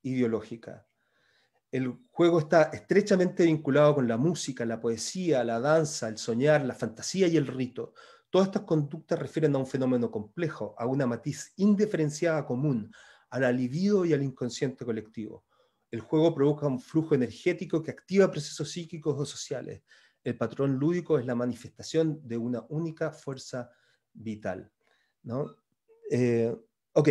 y biológica. El juego está estrechamente vinculado con la música, la poesía, la danza, el soñar, la fantasía y el rito Todas estas conductas refieren a un fenómeno complejo, a una matiz indiferenciada común, al alivio y al inconsciente colectivo. El juego provoca un flujo energético que activa procesos psíquicos o sociales. El patrón lúdico es la manifestación de una única fuerza vital. ¿no? Eh, ok,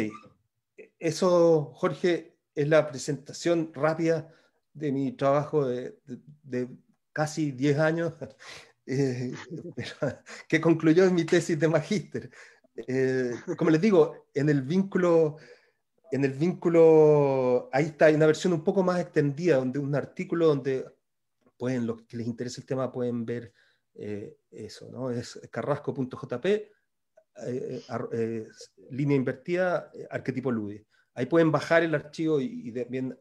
eso, Jorge, es la presentación rápida de mi trabajo de, de casi 10 años eh, <laughs> que concluyó en mi tesis de magíster. Eh, como les digo, en el vínculo, en el vínculo, ahí está, hay una versión un poco más extendida, donde un artículo donde pueden, los que les interesa el tema pueden ver eh, eso, ¿no? Es carrasco.jp, línea invertida, arquetipo Ludi. Ahí pueden bajar el archivo y,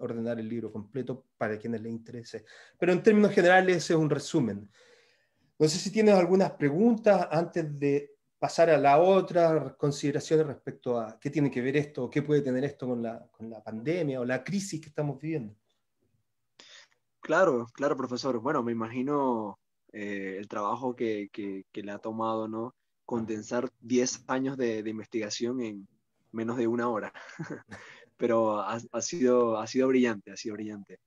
ordenar el libro completo para quienes les interese. Pero en términos generales, ese es un resumen. No sé si tienes algunas preguntas antes de pasar a la otra consideración respecto a qué tiene que ver esto, qué puede tener esto con la, con la pandemia o la crisis que estamos viviendo. Claro, claro, profesor. Bueno, me imagino eh, el trabajo que, que, le ha tomado, ¿no? Condensar 10 años de, investigación en menos de una hora. <laughs> Pero ha, sido, ha sido brillante, ha sido brillante.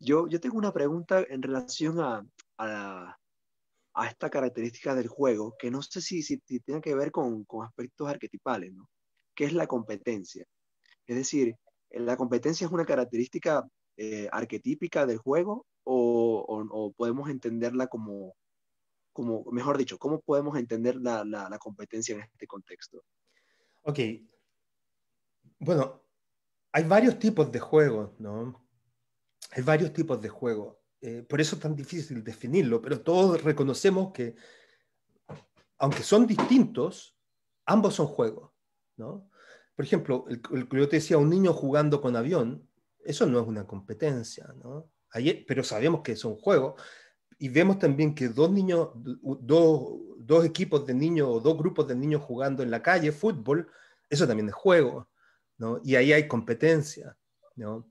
Yo, yo tengo una pregunta en relación a, a, a esta característica del juego, que no sé si, tiene que ver con, aspectos arquetipales, ¿no? que es la competencia. Es decir, ¿la competencia es una característica eh, arquetípica del juego o, podemos entenderla como, como, mejor dicho, cómo podemos entender la, la competencia en este contexto? Ok. Bueno, hay varios tipos de juegos, ¿no? Hay varios tipos de juegos. Eh, por eso es tan difícil definirlo, pero todos reconocemos que, aunque son distintos, ambos son juegos. Por ejemplo, el, que yo te decía, un niño jugando con avión, eso no es una competencia, ¿no? Ahí, pero sabemos que es un juego. Y vemos también que dos niños, dos, equipos de niños o dos grupos de niños jugando en la calle, fútbol, eso también es juego, Y ahí hay competencia, ¿no?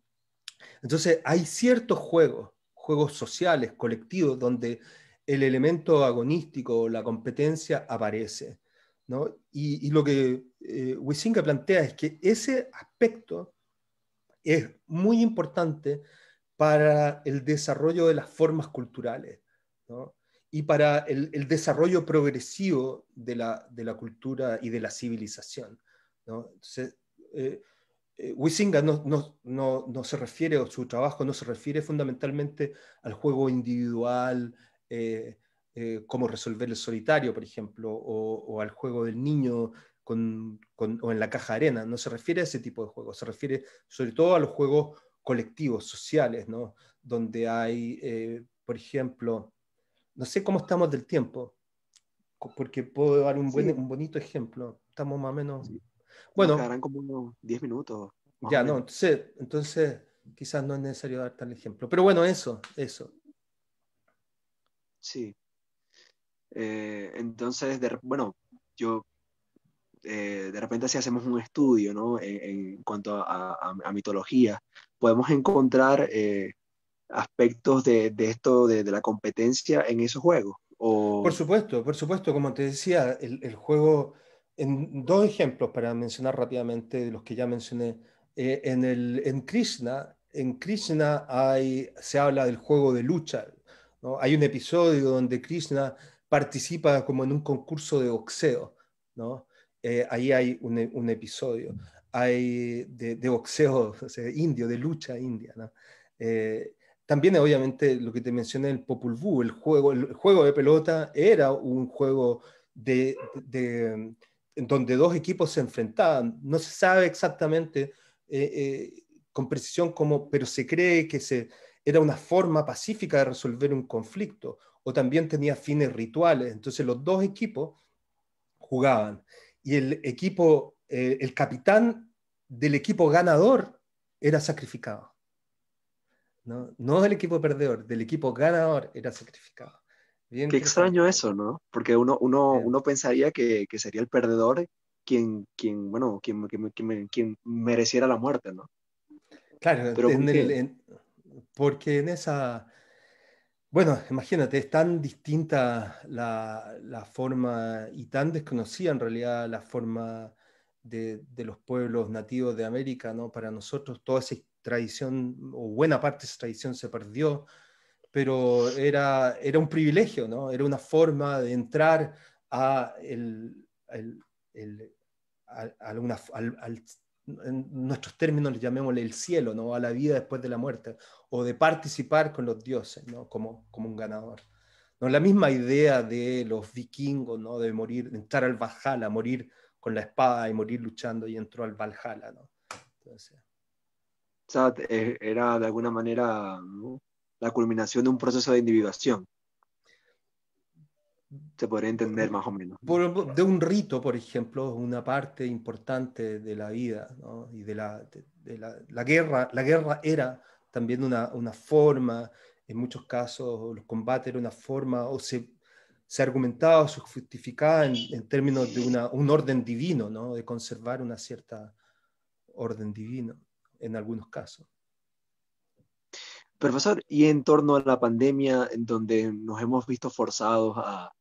Entonces hay ciertos juegos juegos sociales, colectivos, donde el elemento agonístico, la competencia aparece. ¿no? Y, lo que eh, plantea es que ese aspecto es muy importante para el desarrollo de las formas culturales ¿no? y para el, desarrollo progresivo de la, cultura y de la civilización. ¿no? Entonces, eh, Wisinga eh, no, no, se refiere, o su trabajo no se refiere fundamentalmente al juego individual, eh, eh, cómo como resolver el solitario, por ejemplo, o, al juego del niño con, o en la caja de arena, no se refiere a ese tipo de juegos, se refiere sobre todo a los juegos colectivos, sociales, donde hay, por ejemplo, no sé cómo estamos del tiempo, porque puedo dar un, buen, un bonito ejemplo, estamos más o menos... Bueno. quedarán como 10 minutos. Ya, no, entonces, entonces quizás no es necesario dar tal ejemplo. Pero bueno, eso, eso. Sí. Eh, entonces, bueno, yo eh, de repente si hacemos un estudio ¿no? en, cuanto a, mitología, podemos encontrar eh, aspectos de, esto, de, la competencia en esos juegos. O... Por supuesto, por supuesto, como te decía, el, el juego dos ejemplos para mencionar rápidamente de los que ya mencioné. Eh, en, el, en Krishna, en Krishna hay, se habla del juego de lucha. ¿no? Hay un episodio donde Krishna participa como en un concurso de boxeo. ¿no? Eh, ahí hay un, episodio. Hay de, boxeo <laughs> o sea, indio, de lucha india. Eh, también, obviamente, lo que te mencioné, el Popul el juego, el juego de pelota era un juego de donde dos equipos se enfrentaban. No se sabe exactamente eh, eh, con precisión cómo, pero se cree que se, era una forma pacífica de resolver un conflicto o también tenía fines rituales. Entonces los dos equipos jugaban y el equipo, eh, el capitán del equipo ganador era sacrificado. ¿no? no del equipo perdedor, del equipo ganador era sacrificado. Qué extraño eso, ¿no? Porque uno, uno, uno pensaría que, que, sería el perdedor quien, quien bueno, quien, quien, quien mereciera la muerte, ¿no? Claro, porque en esa... Bueno, imagínate, es tan distinta la, la, forma y tan desconocida en realidad la forma de, de, los pueblos nativos de América, ¿no? Para nosotros toda esa tradición, o buena parte de esa tradición se perdió, pero era, era un privilegio, ¿no? Era una forma de entrar a, el, el, el, al, en nuestros términos le llamémosle el cielo, ¿no? A la vida después de la muerte, o de participar con los dioses, ¿no? Como, como un ganador. ¿No? La misma idea de los vikingos, ¿no? De morir, entrar al Valhalla, morir con la espada y morir luchando y entró al Valhalla, ¿no? Entonces... Eh, era de alguna manera la culminación de un proceso de individuación. Se podría entender más o menos. de un rito, por ejemplo, una parte importante de la vida y de, la, la, guerra. La guerra era también una, forma, en muchos casos los combates era una forma, o se, se argumentaba o se justificaba en, términos de un orden divino, ¿no? de conservar una cierta orden divino en algunos casos. Profesor, y en torno a la pandemia, en donde nos hemos visto forzados a,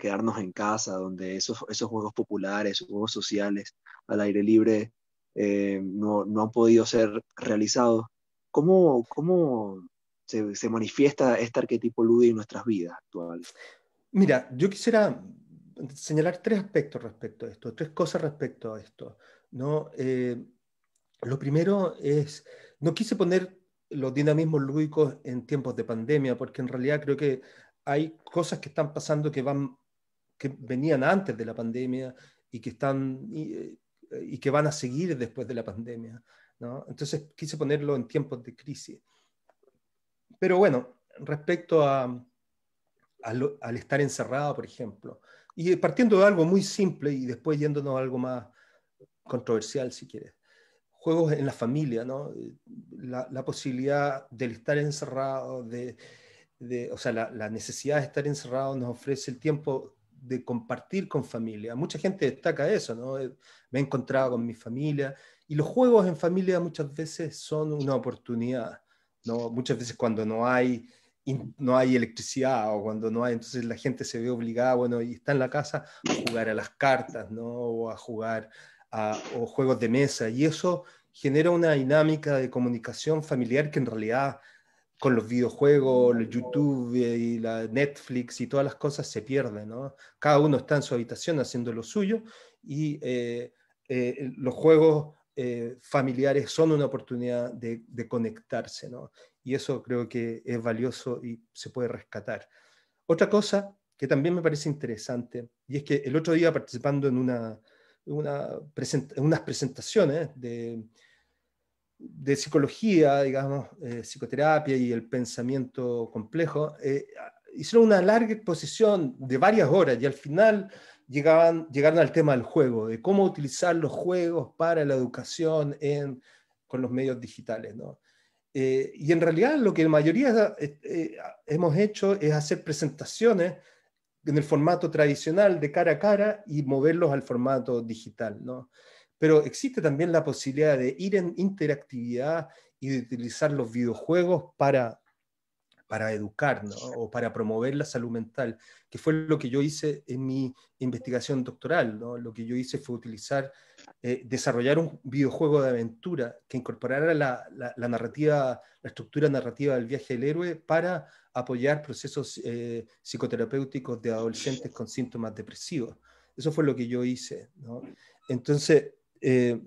quedarnos en casa, donde esos, esos juegos populares, juegos sociales al aire libre eh, no, han podido ser realizados, ¿cómo, se, manifiesta este arquetipo lúdico en nuestras vidas actuales? Mira, yo quisiera señalar tres aspectos respecto a esto, tres cosas respecto a esto. ¿no? Eh, lo primero es, no quise poner los dinamismos lúdicos en tiempos de pandemia, porque en realidad creo que hay cosas que están pasando que, van, que venían antes de la pandemia y que, están, y, eh, que van a seguir después de la pandemia. Entonces quise ponerlo en tiempos de crisis. Pero bueno, respecto a, al estar encerrado, por ejemplo, y partiendo de algo muy simple y después yéndonos a algo más controversial, si quieres juegos en la familia, ¿no? la, posibilidad del estar encerrado, de, o sea, la, necesidad de estar encerrado nos ofrece el tiempo de compartir con familia. Mucha gente destaca eso, ¿no? Eh, me he encontrado con mi familia y los juegos en familia muchas veces son una oportunidad, ¿no? Muchas veces cuando no hay no hay electricidad o cuando no hay, entonces la gente se ve obligada, bueno, y está en la casa a jugar a las cartas, ¿no? O a jugar o juegos de mesa, y eso genera una dinámica de comunicación familiar que en realidad con los videojuegos, el YouTube y la Netflix y todas las cosas se pierden, ¿no? Cada uno está en su habitación haciendo lo suyo y eh, eh, los juegos eh, familiares son una oportunidad de, de, conectarse, ¿no? Y eso creo que es valioso y se puede rescatar. Otra cosa que también me parece interesante, y es que el otro día participando en una, unas presentaciones de, psicología, digamos, eh, psicoterapia y el pensamiento complejo, eh, hicieron una larga exposición de varias horas y al final llegaban, llegaron al tema del juego, de cómo utilizar los juegos para la educación en, con los medios digitales. ¿no? Eh, y en realidad lo que la mayoría hemos hecho es hacer presentaciones en el formato tradicional de cara a cara y moverlos al formato digital, ¿no? Pero existe también la posibilidad de ir en interactividad y de utilizar los videojuegos para, para educar o para promover la salud mental, que fue lo que yo hice en mi investigación doctoral. Lo que yo hice fue utilizar, eh, desarrollar un videojuego de aventura que incorporara la narrativa, la estructura narrativa del viaje del héroe para apoyar procesos eh, psicoterapéuticos de adolescentes con síntomas depresivos. Eso fue lo que yo hice. Entonces, eh,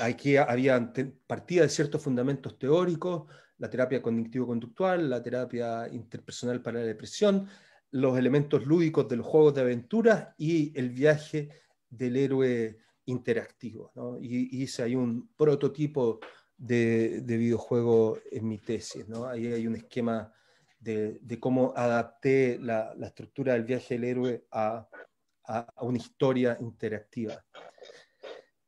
aquí había partida de ciertos fundamentos teóricos, la terapia cognitivo-conductual, la terapia interpersonal para la depresión, los elementos lúdicos de los juegos de aventuras, y el viaje del héroe interactivo. Y, hice ahí un prototipo de, videojuego en mi tesis. Ahí hay un esquema de, cómo adapté la, estructura del viaje del héroe a, una historia interactiva.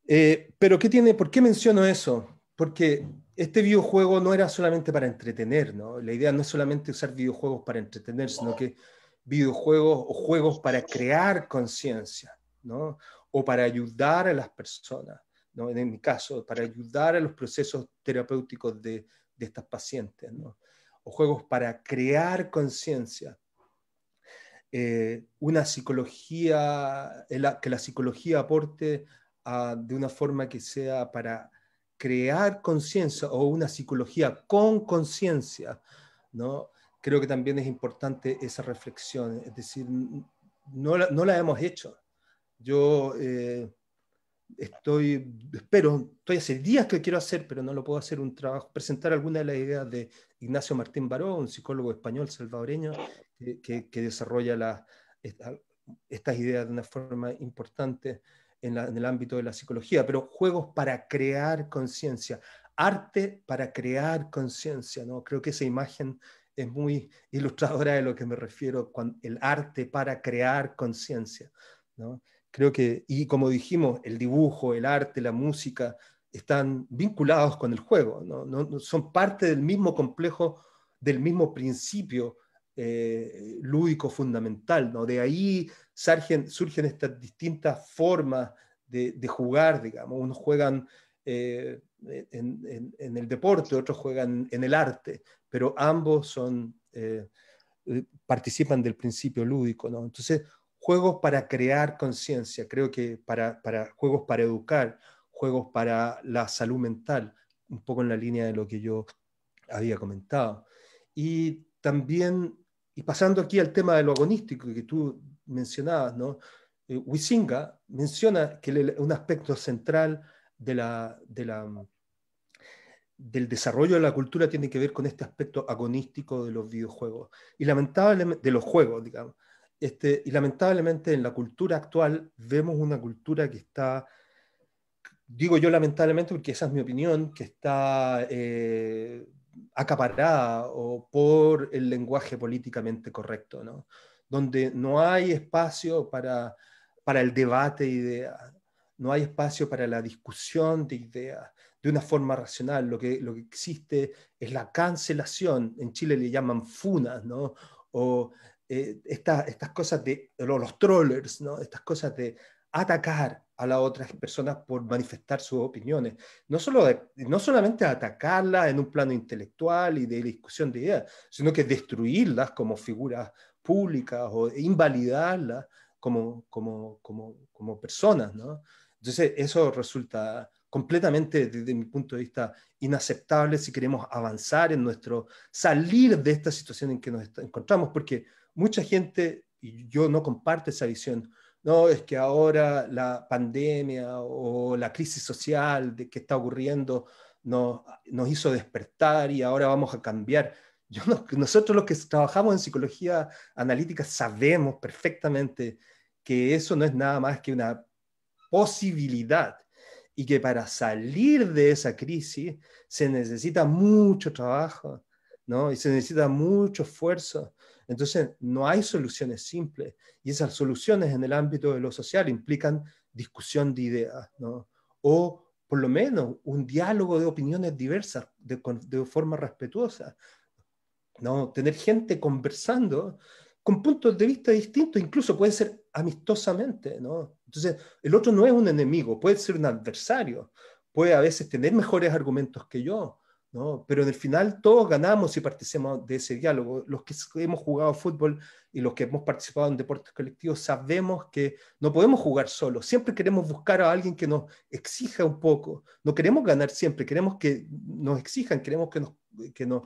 Eh, pero ¿qué tiene, ¿por qué menciono eso? Porque este videojuego no era solamente para entretener, ¿no? La idea no es solamente usar videojuegos para entretener, sino que videojuegos o juegos para crear conciencia, ¿no? O para ayudar a las personas, ¿no? En mi caso, para ayudar a los procesos terapéuticos de, de estas pacientes, ¿no? juegos para crear conciencia. Eh, una psicología, que la psicología aporte de una forma que sea para crear conciencia o una psicología con conciencia, ¿no? Creo que también es importante esa reflexión, es decir, no la, hemos hecho. Yo eh, estoy, espero, estoy hace días que quiero hacer, pero no lo puedo hacer un trabajo, presentar alguna de las ideas de Ignacio Martín Baró, un psicólogo español salvadoreño, que, desarrolla estas ideas de una forma importante en, el ámbito de la psicología, pero juegos para crear conciencia, arte para crear conciencia, ¿no? Creo que esa imagen es muy ilustradora de lo que me refiero cuando el arte para crear conciencia, ¿no? Creo que, y como dijimos, el dibujo, el arte, la música están vinculados con el juego, ¿no? son parte del mismo complejo, del mismo principio eh, lúdico fundamental. ¿no? De ahí surgen, surgen estas distintas formas de, jugar, digamos. Unos juegan eh, en, el deporte, otros juegan en el arte, pero ambos son, eh, participan del principio lúdico. Entonces, juegos para crear conciencia, creo que para, juegos para educar, juegos para la salud mental, un poco en la línea de lo que yo había comentado. Y también, y pasando aquí al tema de lo agonístico que tú mencionabas, ¿no? Eh, menciona que un aspecto central de del desarrollo de la cultura tiene que ver con este aspecto agonístico de los videojuegos. Y lamentablemente, de los juegos, digamos. Este, y lamentablemente en la cultura actual vemos una cultura que está, digo yo lamentablemente porque esa es mi opinión, que está eh, acaparada o por el lenguaje políticamente correcto, donde no hay espacio para, el debate de ideas, no hay espacio para la discusión de ideas de una forma racional. Lo que, lo que existe es la cancelación, en Chile le llaman funas, ¿no? o eh, estas cosas de los trollers, ¿no? estas cosas de atacar a las otras personas por manifestar sus opiniones. No, solo no solamente atacarlas en un plano intelectual y de discusión de ideas, sino que destruirlas como figuras públicas o invalidarlas como, como, como, como personas. ¿no? Entonces, eso resulta completamente, desde mi punto de vista, inaceptable si queremos avanzar en nuestro, salir de esta situación en que nos encontramos, porque mucha gente, y yo no comparto esa visión, no, es que ahora la pandemia o la crisis social de que está ocurriendo nos, nos hizo despertar y ahora vamos a cambiar. Yo nosotros los que trabajamos en psicología analítica sabemos perfectamente que eso no es nada más que una posibilidad y que para salir de esa crisis se necesita mucho trabajo, y se necesita mucho esfuerzo. Entonces, no hay soluciones simples. Y esas soluciones en el ámbito de lo social implican discusión de ideas, ¿no? O por lo menos un diálogo de opiniones diversas de, de forma respetuosa, ¿no? Tener gente conversando con puntos de vista distintos, incluso puede ser amistosamente, ¿no? Entonces, el otro no es un enemigo, puede ser un adversario, puede a veces tener mejores argumentos que yo, pero en el final todos ganamos si participamos de ese diálogo. Los que hemos jugado fútbol y los que hemos participado en deportes colectivos sabemos que no podemos jugar solos. Siempre queremos buscar a alguien que nos exija un poco. No queremos ganar siempre, queremos que nos exijan, queremos que nos, que nos,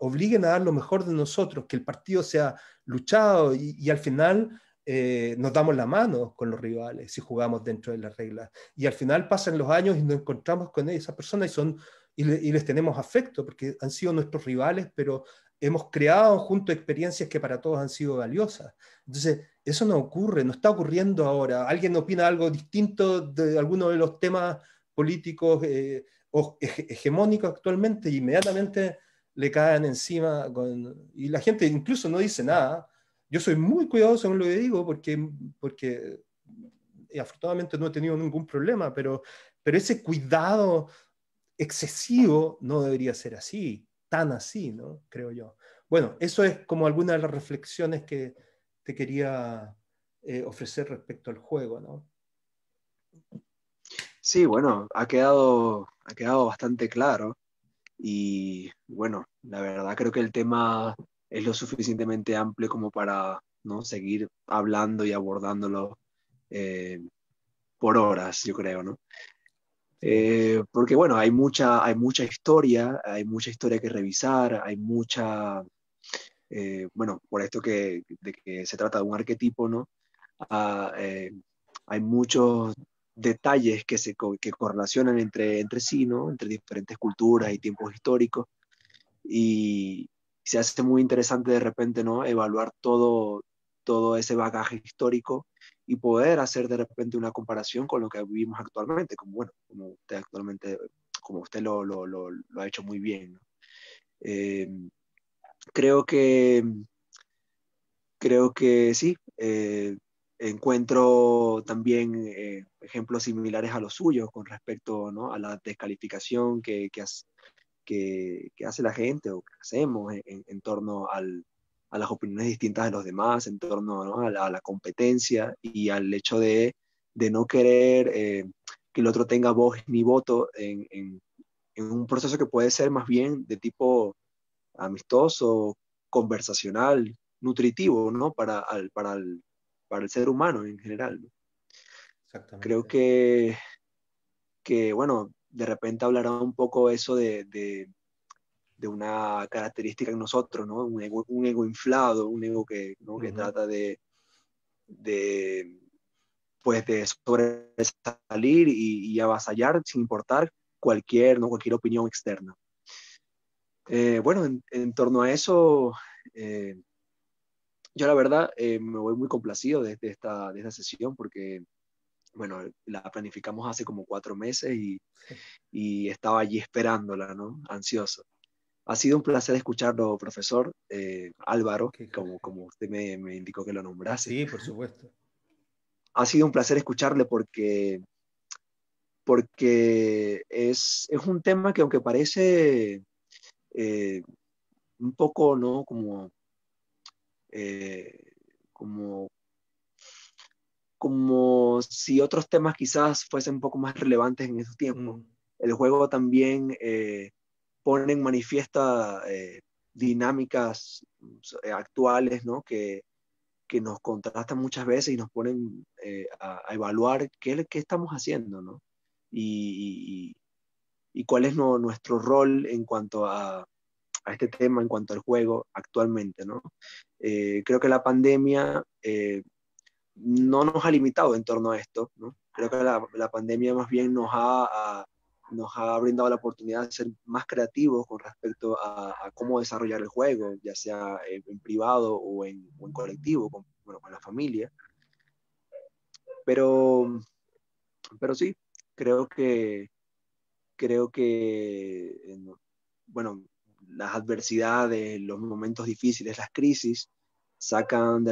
obliguen a dar lo mejor de nosotros, que el partido sea luchado y, al final eh, nos damos la mano con los rivales si jugamos dentro de las reglas. Y al final pasan los años y nos encontramos con esa persona y son y, les tenemos afecto porque han sido nuestros rivales, pero hemos creado junto experiencias que para todos han sido valiosas. Entonces, eso no ocurre, no está ocurriendo ahora. Alguien opina algo distinto de alguno de los temas políticos eh, o hegemónicos actualmente y inmediatamente le caen encima con, y la gente incluso no dice nada. Yo soy muy cuidadoso en lo que digo porque, porque eh, afortunadamente no he tenido ningún problema, pero, pero ese cuidado excesivo no debería ser así, tan así, ¿no? Creo yo. Bueno, eso es como algunas de las reflexiones que te quería eh, ofrecer respecto al juego, ¿no? Sí, bueno, ha quedado, ha quedado bastante claro y bueno, la verdad creo que el tema es lo suficientemente amplio como para ¿no? seguir hablando y abordándolo eh, por horas, yo creo, ¿no? Eh, porque bueno, hay mucha, hay mucha historia, hay mucha historia que revisar, hay mucha, eh, bueno, por esto que, de que se trata de un arquetipo, ¿no? Ah, eh, hay muchos detalles que se que correlacionan entre, entre sí, ¿no? Entre diferentes culturas y tiempos históricos. Y se hace muy interesante de repente, ¿no? Evaluar todo, todo ese bagaje histórico y poder hacer de repente una comparación con lo que vivimos actualmente, como bueno, como usted actualmente, como usted lo, lo, lo, ha hecho muy bien. Eh, creo que creo que sí. Eh, encuentro también eh, ejemplos similares a los suyos con respecto ¿no? a la descalificación que, que, hace, que, hace la gente o que hacemos en torno al, a las opiniones distintas de los demás, en torno a, la, competencia y al hecho de, no querer eh, que el otro tenga voz ni voto en, un proceso que puede ser más bien de tipo amistoso, conversacional, nutritivo, ¿no? Para, para, el, para el ser humano en general. Creo que, que, bueno, de repente hablará un poco eso de de una característica en nosotros, ¿no? Un ego, inflado, un ego que, trata de, pues de sobresalir y, avasallar sin importar cualquier, ¿no? cualquier opinión externa. Eh, bueno, en, torno a eso, eh, yo la verdad eh, me voy muy complacido desde esta, sesión porque bueno, la planificamos hace como cuatro meses y, estaba allí esperándola, ¿no? Ansioso. Ha sido un placer escucharlo, profesor eh, Álvaro, como, como usted me, indicó que lo nombrase. Sí, por supuesto. Ha sido un placer escucharle porque, porque es, un tema que aunque parece eh, un poco, ¿no? Como, eh, como, como si otros temas quizás fuesen un poco más relevantes en esos tiempos. Mm. El juego también ponen manifiesta eh, dinámicas eh, actuales ¿no? que, que, nos contrastan muchas veces y nos ponen eh, a, evaluar qué, qué estamos haciendo ¿no? y, y, cuál es nuestro rol en cuanto a, a, este tema, en cuanto al juego actualmente. ¿no? creo que la pandemia no nos ha limitado en torno a esto. ¿no? Creo que la, la pandemia más bien nos ha nos ha brindado la oportunidad de ser más creativos con respecto a, cómo desarrollar el juego, ya sea en, privado o en, colectivo, con, con la familia. Pero, pero sí, creo que, creo que, bueno, las adversidades, los momentos difíciles, las crisis, sacan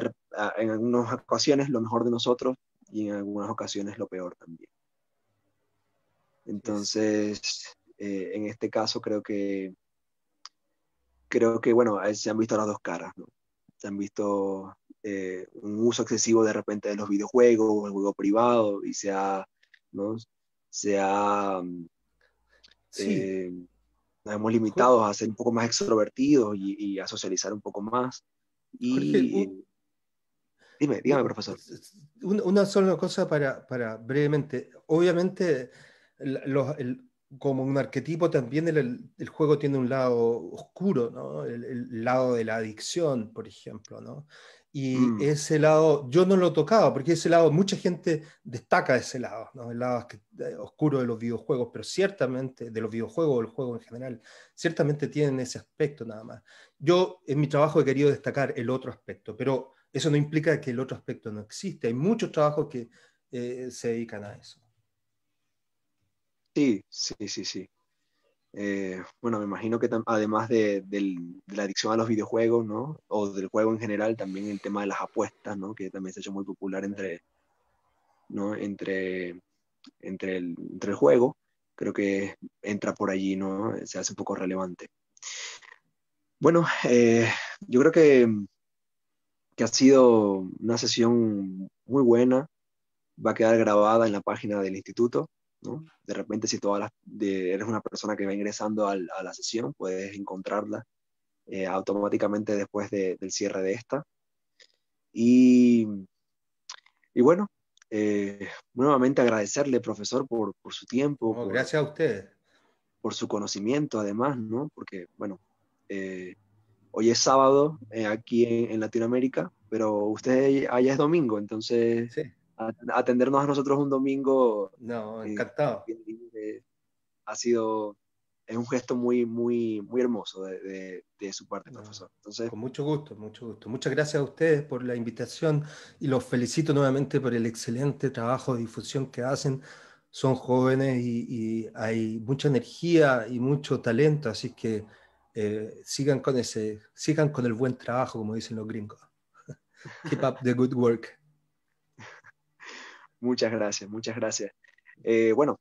en algunas ocasiones lo mejor de nosotros y en algunas ocasiones lo peor también. Entonces, eh, en este caso creo que, creo que, bueno, se han visto las dos caras, ¿no? Se han visto eh, un uso excesivo de repente de los videojuegos, el juego privado, y se ha, ¿no? Se ha... Mm, eh, nos hemos limitado a ser un poco más extrovertidos y, a socializar un poco más. Y, dime, dígame, profesor. Una, sola cosa para, para brevemente. Obviamente como un arquetipo también el, juego tiene un lado oscuro, el, lado de la adicción, por ejemplo. Y mm. ese lado, yo no lo tocaba, porque ese lado, mucha gente destaca ese lado, el lado eh, oscuro de los videojuegos, pero ciertamente, de los videojuegos o el juego en general, ciertamente tienen ese aspecto nada más. Yo en mi trabajo he querido destacar el otro aspecto, pero eso no implica que el otro aspecto no existe. Hay muchos trabajos que eh, se dedican a eso. Sí, sí, sí, sí. Eh, bueno, me imagino que además de, la adicción a los videojuegos, ¿no? O del juego en general, también el tema de las apuestas, ¿no? Que también se ha hecho muy popular entre, ¿no? entre, entre, el, entre el juego. Creo que entra por allí, ¿no? Se hace un poco relevante. Bueno, eh, yo creo que, que ha sido una sesión muy buena. Va a quedar grabada en la página del instituto de repente, si todas eres una persona que va ingresando a la sesión, puedes encontrarla eh, automáticamente después del cierre de esta. Y, y bueno, eh, nuevamente agradecerle, profesor, por, su tiempo. gracias a usted. Por su conocimiento, además, ¿no? Porque, bueno, eh, hoy es sábado aquí en, Latinoamérica, pero usted allá es domingo, entonces... Sí atendernos a nosotros un domingo. No, eh, encantado. Eh, ha sido, es un gesto muy, muy, muy hermoso de, de, su parte, profesor. Entonces, con mucho gusto, mucho gusto. Muchas gracias a ustedes por la invitación y los felicito nuevamente por el excelente trabajo de difusión que hacen. Son jóvenes y, hay mucha energía y mucho talento, así que eh, sigan con ese, sigan con el buen trabajo, como dicen los gringos. <laughs> Keep up the good work. Muchas gracias, muchas gracias. Eh, bueno,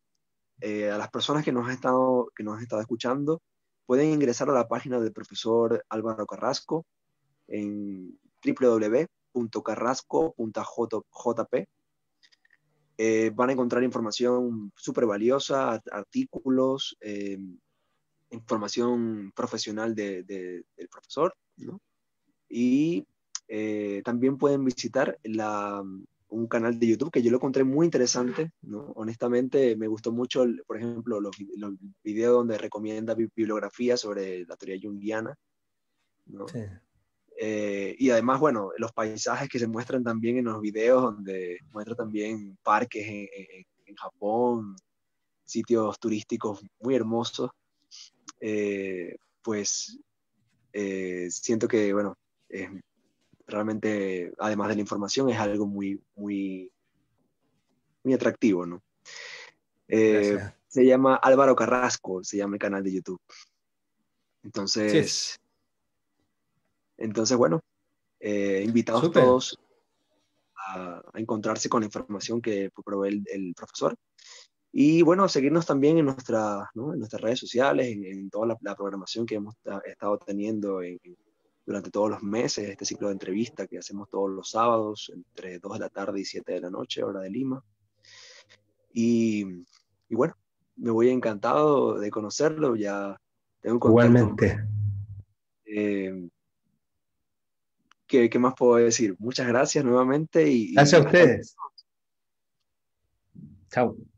eh, a las personas que nos, han estado, que nos han estado escuchando, pueden ingresar a la página del profesor Álvaro Carrasco en www.carrasco.jp. Eh, van a encontrar información súper valiosa, artículos, información profesional del profesor, Y también pueden visitar la, un canal de YouTube que yo lo encontré muy interesante, ¿no? Honestamente, me gustó mucho, por ejemplo, los, los, videos donde recomienda bibliografía sobre la teoría junguiana, ¿no? Eh, y además, bueno, los paisajes que se muestran también en los videos, donde muestra también parques en, Japón, sitios turísticos muy hermosos, eh, pues eh, siento que, bueno, es realmente, además de la información, es algo muy, muy, muy atractivo, ¿no? Eh, se llama Álvaro Carrasco, se llama el canal de YouTube. Entonces, entonces bueno, eh, invitados todos a, encontrarse con la información que provee el, profesor. Y bueno, seguirnos también en, nuestra, en nuestras redes sociales, en, toda la, la, programación que hemos ah, estado teniendo en, durante todos los meses, este ciclo de entrevista que hacemos todos los sábados, entre 2 de la tarde y 7 de la noche, hora de Lima. Y, bueno, me voy encantado de conocerlo, ya tengo Igualmente. Eh, ¿qué, más puedo decir? Muchas gracias nuevamente y... Gracias a ustedes. Chao.